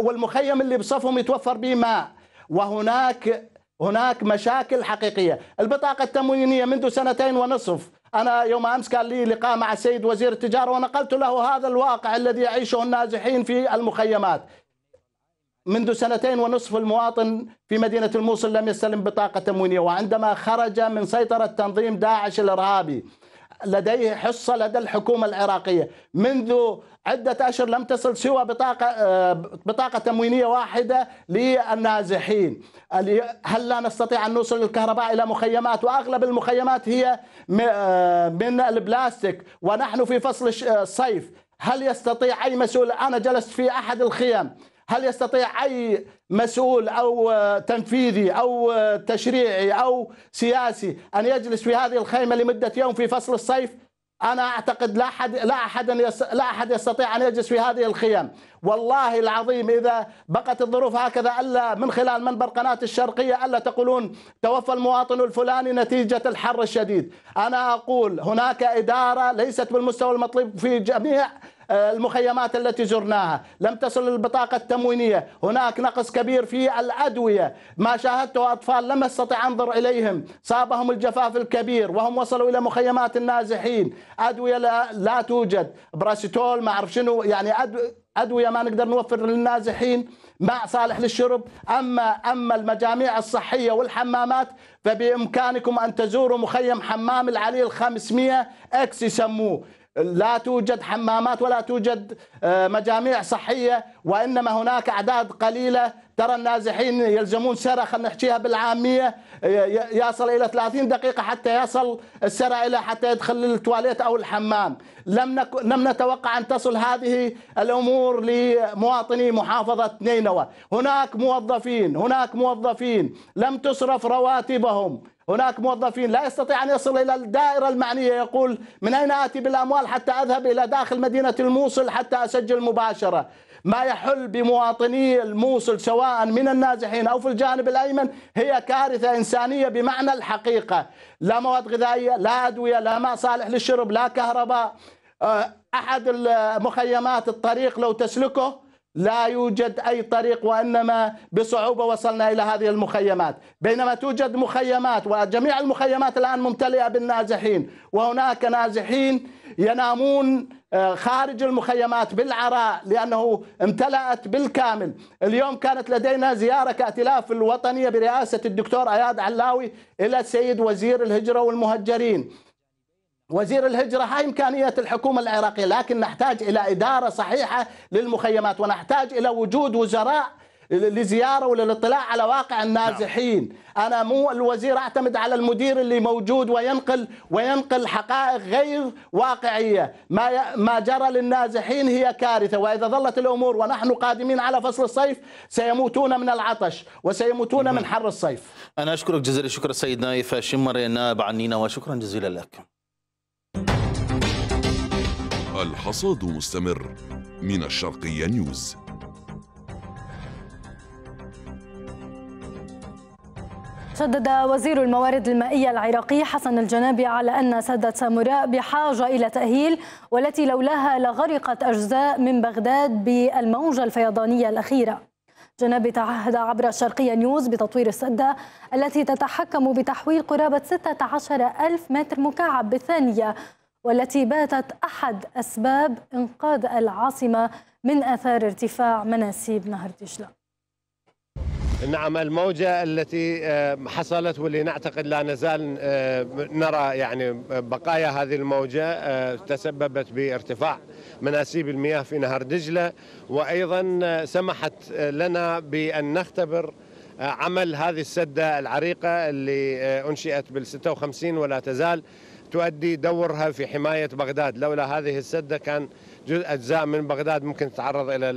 والمخيم اللي بصفهم يتوفر به ماء وهناك هناك مشاكل حقيقيه البطاقه التموينيه منذ سنتين ونصف انا يوم امس كان لي لقاء مع السيد وزير التجاره ونقلت له هذا الواقع الذي يعيشه النازحين في المخيمات منذ سنتين ونصف المواطن في مدينة الموصل لم يستلم بطاقة تموينية وعندما خرج من سيطرة تنظيم داعش الإرهابي لديه حصة لدى الحكومة العراقية منذ عدة أشهر لم تصل سوى بطاقة آه، بطاقة تموينية واحدة للنازحين هل لا نستطيع أن نوصل الكهرباء إلى مخيمات وأغلب المخيمات هي آه، من البلاستيك ونحن في فصل آه، الصيف هل يستطيع أي مسؤول أنا جلست في أحد الخيام هل يستطيع أي مسؤول أو آه، تنفيذي أو آه، تشريعي أو سياسي أن يجلس في هذه الخيمة لمدة يوم في فصل الصيف أنا أعتقد لا أحد لا أحد لا أحد يستطيع أن يجلس في هذه الخيام، والله العظيم إذا بقت الظروف هكذا ألا من خلال منبر قناة الشرقية ألا تقولون توفى المواطن الفلاني نتيجة الحر الشديد، أنا أقول هناك إدارة ليست بالمستوى المطلوب في جميع آه، المخيمات التي زرناها لم تصل البطاقة التموينية هناك نقص كبير في الأدوية ما شاهدته أطفال لم أستطع أنظر إليهم صابهم الجفاف الكبير وهم وصلوا إلى مخيمات النازحين أدوية لا, لا توجد براسيتول ما أعرف شنو يعني أدو أدوية ما نقدر نوفر للنازحين ماء صالح للشرب أما أما المجاميع الصحية والحمامات فبإمكانكم أن تزوروا مخيم حمام العليل 500 إكس يسموه لا توجد حمامات ولا توجد آه، مجاميع صحية وإنما هناك أعداد قليلة ترى النازحين يلزمون سرى خلينا نحكيها بالعامية آه، يصل إلى 30 دقيقة حتى يصل السرى إلى حتى يدخل التواليت أو الحمام لم, لم نتوقع أن تصل هذه الأمور لمواطني محافظة نينوى هناك موظفين هناك موظفين لم تصرف رواتبهم هناك موظفين لا يستطيع أن يصل إلى الدائرة المعنية يقول من أين آتي بالأموال حتى أذهب إلى داخل مدينة الموصل حتى أسجل مباشرة ما يحل بمواطني الموصل سواء من النازحين او في الجانب الايمن هي كارثه انسانيه بمعنى الحقيقه، لا مواد غذائيه، لا ادويه، لا ماء صالح للشرب، لا كهرباء، آه، احد المخيمات الطريق لو تسلكه لا يوجد أي طريق وإنما بصعوبة وصلنا إلى هذه المخيمات بينما توجد مخيمات وجميع المخيمات الآن ممتلئة بالنازحين وهناك نازحين ينامون آه، خارج المخيمات بالعراء لأنه امتلأت بالكامل اليوم كانت لدينا زيارة كأتلاف الوطنية برئاسة الدكتور أياد علاوي إلى السيد وزير الهجرة والمهجرين وزير الهجرة هاي إمكانية الحكومة العراقية لكن نحتاج إلى إدارة صحيحة للمخيمات ونحتاج إلى وجود وزراء لزيارة وللاطلاع على واقع النازحين نعم. أنا مو الوزير أعتمد على المدير اللي موجود وينقل وينقل حقائق غير واقعية ما ي... ما جرى للنازحين هي كارثة وإذا ظلت الأمور ونحن قادمين على فصل الصيف سيموتون من العطش وسيموتون نعم. من حر الصيف أنا أشكرك جزيل الشكر السيد نايف شمر نائب عنينا وشكرا جزيلا لك الحصاد مستمر من الشرقية نيوز شدد وزير الموارد المائية العراقي حسن الجنابي على أن سدة ساموراء بحاجة إلى تأهيل والتي لولاها لغرقت أجزاء من بغداد بالموجة الفيضانية الأخيرة جنابي تعهد عبر الشرقية نيوز بتطوير السدة التي تتحكم بتحويل قرابة 16 ألف متر مكعب بالثانية والتي باتت أحد أسباب إنقاذ العاصمة من آثار ارتفاع مناسيب نهر دجلة نعم الموجة التي آه، حصلت واللي نعتقد لا نزال آه، نرى يعني بقايا هذه الموجة آه، تسببت بارتفاع مناسيب المياه في نهر دجلة وأيضا سمحت لنا بأن نختبر عمل هذه السدة العريقة اللي أنشئت بال 56 ولا تزال تؤدي دورها في حماية بغداد لولا هذه السدة كان جزء أجزاء من بغداد ممكن تتعرض إلى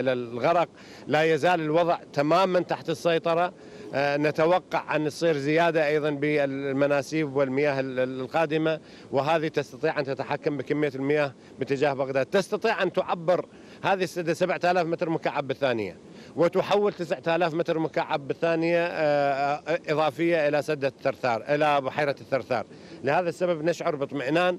إلى الغرق لا يزال الوضع تماما تحت السيطرة آه، نتوقع أن تصير زيادة أيضا بالمناسيب والمياه القادمة وهذه تستطيع أن تتحكم بكمية المياه باتجاه بغداد تستطيع أن تعبر هذه السدة 7000 متر مكعب بالثانية وتحول 9000 متر مكعب بالثانيه آه، آه، اضافيه الى سد الثرثار الى بحيره الثرثار لهذا السبب نشعر باطمئنان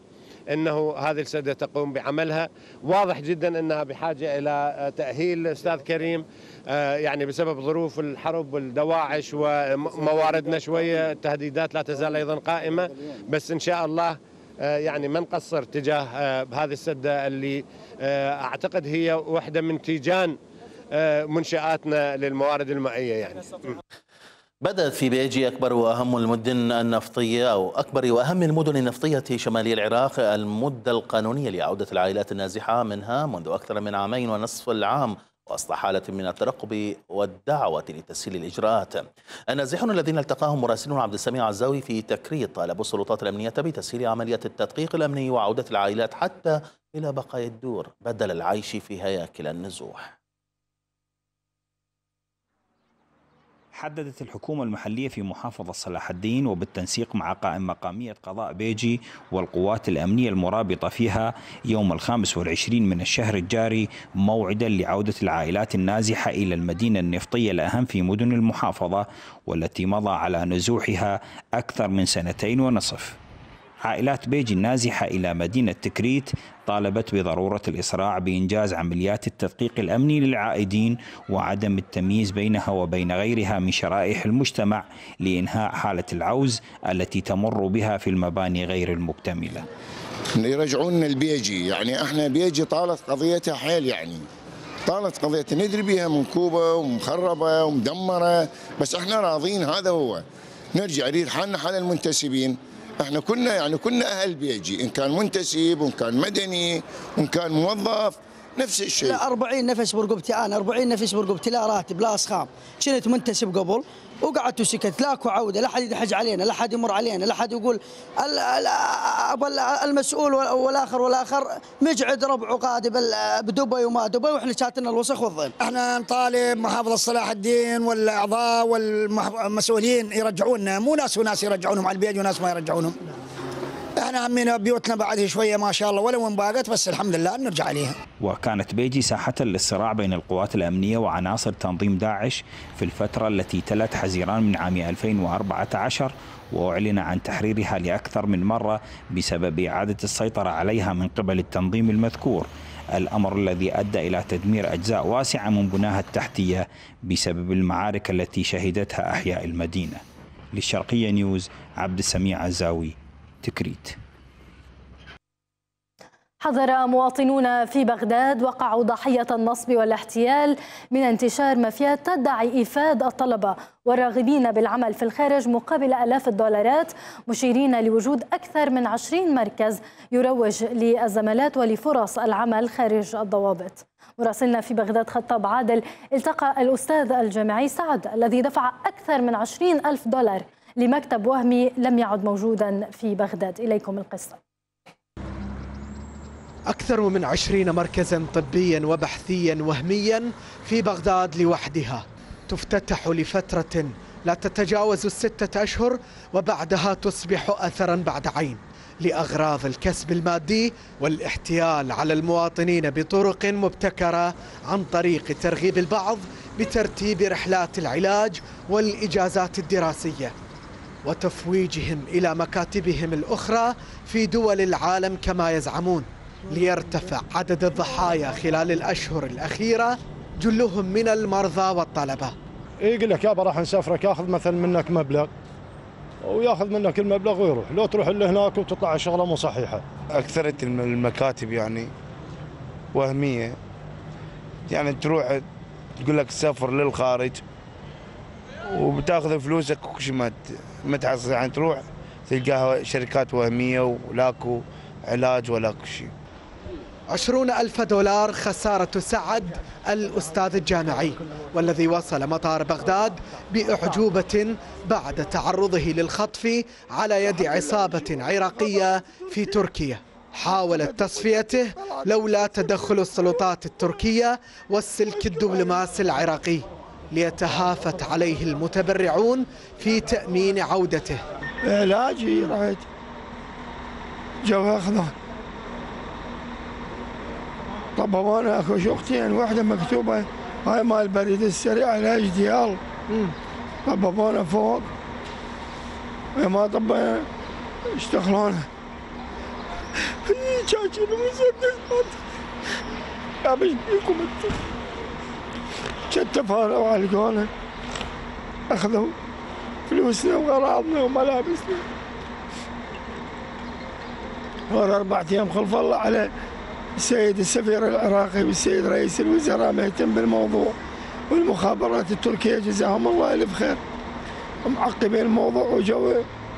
انه هذه السده تقوم بعملها واضح جدا انها بحاجه الى تاهيل استاذ كريم آه، يعني بسبب ظروف الحرب والدواعش ومواردنا شويه التهديدات لا تزال ايضا قائمه بس ان شاء الله يعني ما نقصر تجاه هذه السده اللي اعتقد هي واحده من تيجان آه، منشآتنا للموارد المائية يعني بدأت في بيجي أكبر وأهم المدن النفطية أو أكبر وأهم المدن النفطية شمالي العراق المدة القانونية لعودة العائلات النازحة منها منذ أكثر من عامين ونصف العام وسط حالة من الترقب والدعوة لتسهيل الإجراءات النازحون الذين التقاهم مراسلون عبد السميع عزاوي في تكريت طالبوا السلطات الأمنية بتسهيل عملية التدقيق الأمني وعودة العائلات حتى إلى بقايا الدور بدل العيش في هياكل النزوح حددت الحكومة المحلية في محافظة صلاح الدين وبالتنسيق مع قائم مقامية قضاء بيجي والقوات الأمنية المرابطة فيها يوم الخامس والعشرين من الشهر الجاري موعدا لعودة العائلات النازحة إلى المدينة النفطية الأهم في مدن المحافظة والتي مضى على نزوحها أكثر من سنتين ونصف عائلات بيج النازحة إلى مدينة تكريت طالبت بضرورة الإسراع بإنجاز عمليات التدقيق الأمني للعائدين وعدم التمييز بينها وبين غيرها من شرائح المجتمع لإنهاء حالة العوز التي تمر بها في المباني غير المكتملة يرجعون البيجي يعني احنا بيجي طالت قضيتها حيل يعني طالت قضيتها ندري بها منكوبه ومخربه ومدمره بس احنا راضين هذا هو نرجع نريد حالنا حال المنتسبين احنا كنا يعني كنا اهل بيجي ان كان منتسب وان كان مدني وان كان موظف نفس الشيء لا 40 نفس برقبتي انا 40 نفس برقبتي لا راتب لا اسخام كنت منتسب قبل وقعدت وسكت لاكو عوده لا حد يدحج علينا لا حد يمر علينا لا حد يقول المسؤول والاخر والاخر مجعد ربعه قادم بدبي وما دبي واحنا شاتنا الوسخ والظل. احنا نطالب محافظه صلاح الدين والاعضاء والمسؤولين يرجعونا مو ناس وناس يرجعونهم على البيت وناس ما يرجعونهم. احنا عمينا بيوتنا بعد شويه ما شاء الله ولو انباقت بس الحمد لله نرجع عليها. وكانت بيجي ساحه للصراع بين القوات الامنيه وعناصر تنظيم داعش في الفتره التي تلت حزيران من عام 2014 واعلن عن تحريرها لاكثر من مره بسبب اعاده السيطره عليها من قبل التنظيم المذكور. الأمر الذي أدى إلى تدمير أجزاء واسعة من بناها التحتية بسبب المعارك التي شهدتها أحياء المدينة للشرقية نيوز عبد السميع الزاوي تكريت حذر مواطنون في بغداد وقعوا ضحية النصب والاحتيال من انتشار مافيات تدعي إيفاد الطلبة والراغبين بالعمل في الخارج مقابل ألاف الدولارات مشيرين لوجود أكثر من 20 مركز يروج للزملات ولفرص العمل خارج الضوابط مراسلنا في بغداد خطاب عادل التقى الأستاذ الجامعي سعد الذي دفع أكثر من عشرين ألف دولار لمكتب وهمي لم يعد موجودا في بغداد إليكم القصة أكثر من عشرين مركزا طبيا وبحثيا وهميا في بغداد لوحدها تفتتح لفترة لا تتجاوز الستة أشهر وبعدها تصبح أثرا بعد عين لأغراض الكسب المادي والاحتيال على المواطنين بطرق مبتكرة عن طريق ترغيب البعض بترتيب رحلات العلاج والإجازات الدراسية وتفويجهم إلى مكاتبهم الأخرى في دول العالم كما يزعمون ليرتفع عدد الضحايا خلال الأشهر الأخيرة جلهم من المرضى والطلبة يقول لك يابا راح نسافرك ياخذ مثلا منك مبلغ وياخذ منك المبلغ ويروح لو تروح الا هناك وتطلع شغله مو صحيحه اكثرة المكاتب يعني وهميه يعني تروح تقول لك سافر للخارج وبتاخذ فلوسك وكل شيء ما تحصل يعني تروح تلقاها شركات وهميه ولاكو علاج ولاكو شيء عشرون ألف دولار خسارة سعد الأستاذ الجامعي والذي وصل مطار بغداد بأعجوبة بعد تعرضه للخطف على يد عصابة عراقية في تركيا حاولت تصفيته لولا تدخل السلطات التركية والسلك الدبلوماسي العراقي ليتهافت عليه المتبرعون في تأمين عودته علاجي رايد جو أخذه طب انا شقتي اختين يعني واحده مكتوبه هاي مال البريد السريع علاج ديال طببونا فوق إيه ما طبينا اشتغلونا شاشين ومسدس يا مش بيكم انتم شتفونا وعلقونا اخذوا فلوسنا وغراضنا وملابسنا ورا اربع ايام خلف الله عليه السيد السفير العراقي والسيد رئيس الوزراء مهتم بالموضوع والمخابرات التركية جزاهم الله ألف خير معقبين الموضوع وجو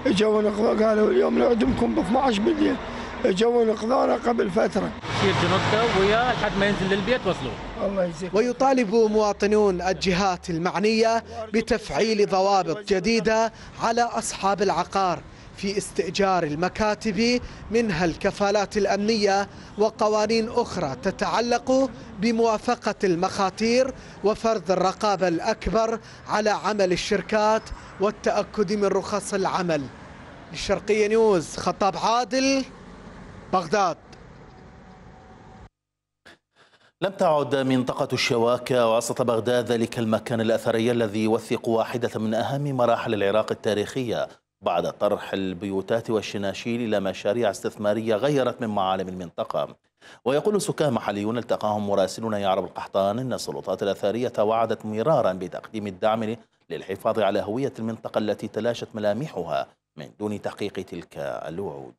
جو قالوا اليوم نعدمكم ب 12 مليون جو نقضونا قبل فترة يصير جنطته وياه لحد ما ينزل للبيت وصلوا الله يجزيك ويطالب مواطنون الجهات المعنية بتفعيل ضوابط جديدة على أصحاب العقار في استئجار المكاتب منها الكفالات الأمنية وقوانين أخرى تتعلق بموافقة المخاطير وفرض الرقابة الأكبر على عمل الشركات والتأكد من رخص العمل الشرقية نيوز خطاب عادل بغداد لم تعد منطقة الشواكة وسط بغداد ذلك المكان الأثري الذي يوثق واحدة من أهم مراحل العراق التاريخية بعد طرح البيوتات والشناشيل إلى مشاريع استثمارية غيرت من معالم المنطقة ويقول سكان محليون التقاهم مراسلون يعرب القحطان أن السلطات الأثرية وعدت مرارا بتقديم الدعم للحفاظ على هوية المنطقة التي تلاشت ملامحها من دون تحقيق تلك الوعود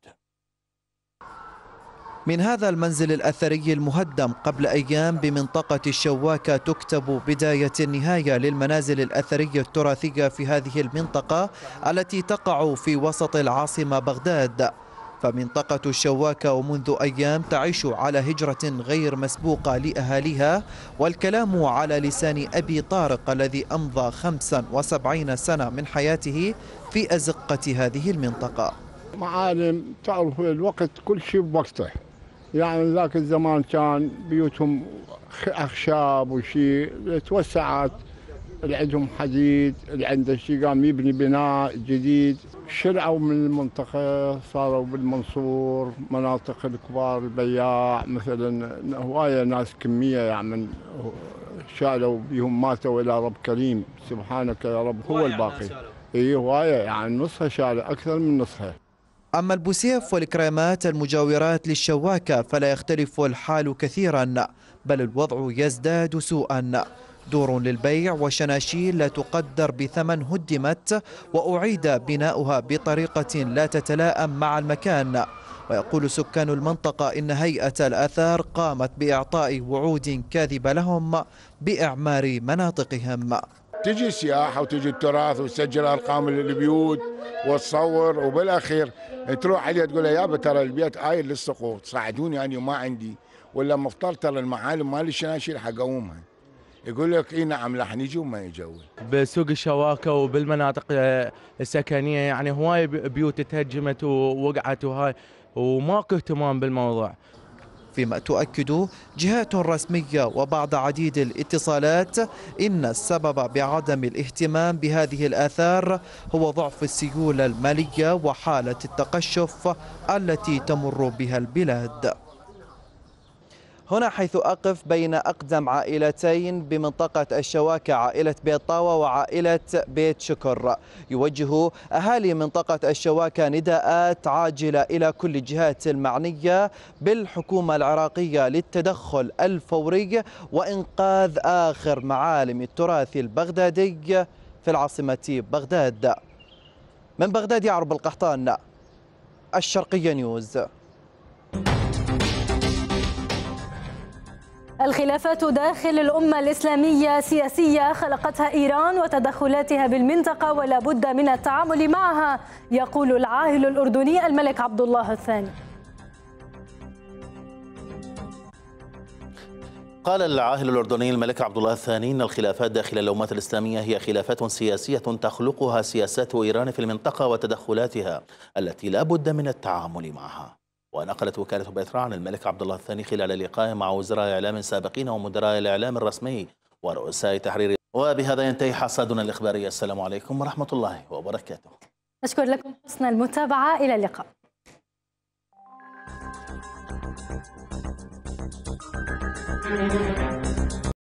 من هذا المنزل الأثري المهدم قبل أيام بمنطقة الشواكة تكتب بداية النهاية للمنازل الأثرية التراثية في هذه المنطقة التي تقع في وسط العاصمة بغداد فمنطقة الشواكة ومنذ أيام تعيش على هجرة غير مسبوقة لأهاليها والكلام على لسان أبي طارق الذي أمضى 75 سنة من حياته في أزقة هذه المنطقة معالم تعرف الوقت كل شيء بوقته يعني ذاك الزمان كان بيوتهم اخشاب وشيء توسعت اللي عندهم حديد اللي عنده شيء قام يبني بناء جديد شرعوا من المنطقة صاروا بالمنصور مناطق الكبار البياع مثلا هواية ناس كمية يعني من شالوا بهم ماتوا إلى رب كريم سبحانك يا رب هو الباقي اي هواية يعني نصها شالوا أكثر من نصها أما البوسيف والكريمات المجاورات للشواكة فلا يختلف الحال كثيرا بل الوضع يزداد سوءا دور للبيع وشناشيل لا تقدر بثمن هدمت وأعيد بناؤها بطريقة لا تتلائم مع المكان ويقول سكان المنطقة إن هيئة الأثار قامت بإعطاء وعود كاذبة لهم بإعمار مناطقهم تجي سياحة وتجي التراث وتسجل أرقام البيوت وتصور وبالأخير تروح عليها تقول له يابا ترى البيت آيل للسقوط صعدوني أنا ما عندي ولا مفطر ترى المعالم مال الشناشير حقومها يقول لك اي نعم راح نجي وما يجون بسوق الشواكه وبالمناطق آه، السكنيه يعني هواي بيوت تهجمت ووقعت وهاي وماكو اهتمام بالموضوع فيما تؤكد جهات رسمية وبعد عديد الاتصالات إن السبب بعدم الاهتمام بهذه الآثار هو ضعف السيولة المالية وحالة التقشف التي تمر بها البلاد هنا حيث أقف بين أقدم عائلتين بمنطقة الشواكة عائلة بيت طاوة وعائلة بيت شكر يوجه أهالي منطقة الشواكة نداءات عاجلة إلى كل الجهات المعنية بالحكومة العراقية للتدخل الفوري وإنقاذ آخر معالم التراث البغدادي في العاصمة بغداد من بغداد يعرب القحطان الشرقية نيوز الخلافات داخل الأمة الإسلامية سياسية خلقتها إيران وتدخلاتها بالمنطقة ولا بد من التعامل معها يقول العاهل الأردني الملك عبد الله الثاني قال العاهل الأردني الملك عبد الله الثاني إن الخلافات داخل الأمة الإسلامية هي خلافات سياسية تخلقها سياسات إيران في المنطقة وتدخلاتها التي لا بد من التعامل معها ونقلت وكالة بيترا عن الملك عبد الله الثاني خلال لقائه مع وزراء إعلام سابقين ومدراء الإعلام الرسمي ورؤساء تحرير وبهذا ينتهي حصادنا الإخباري السلام عليكم ورحمة الله وبركاته أشكر لكم حسن المتابعة إلى اللقاء right back.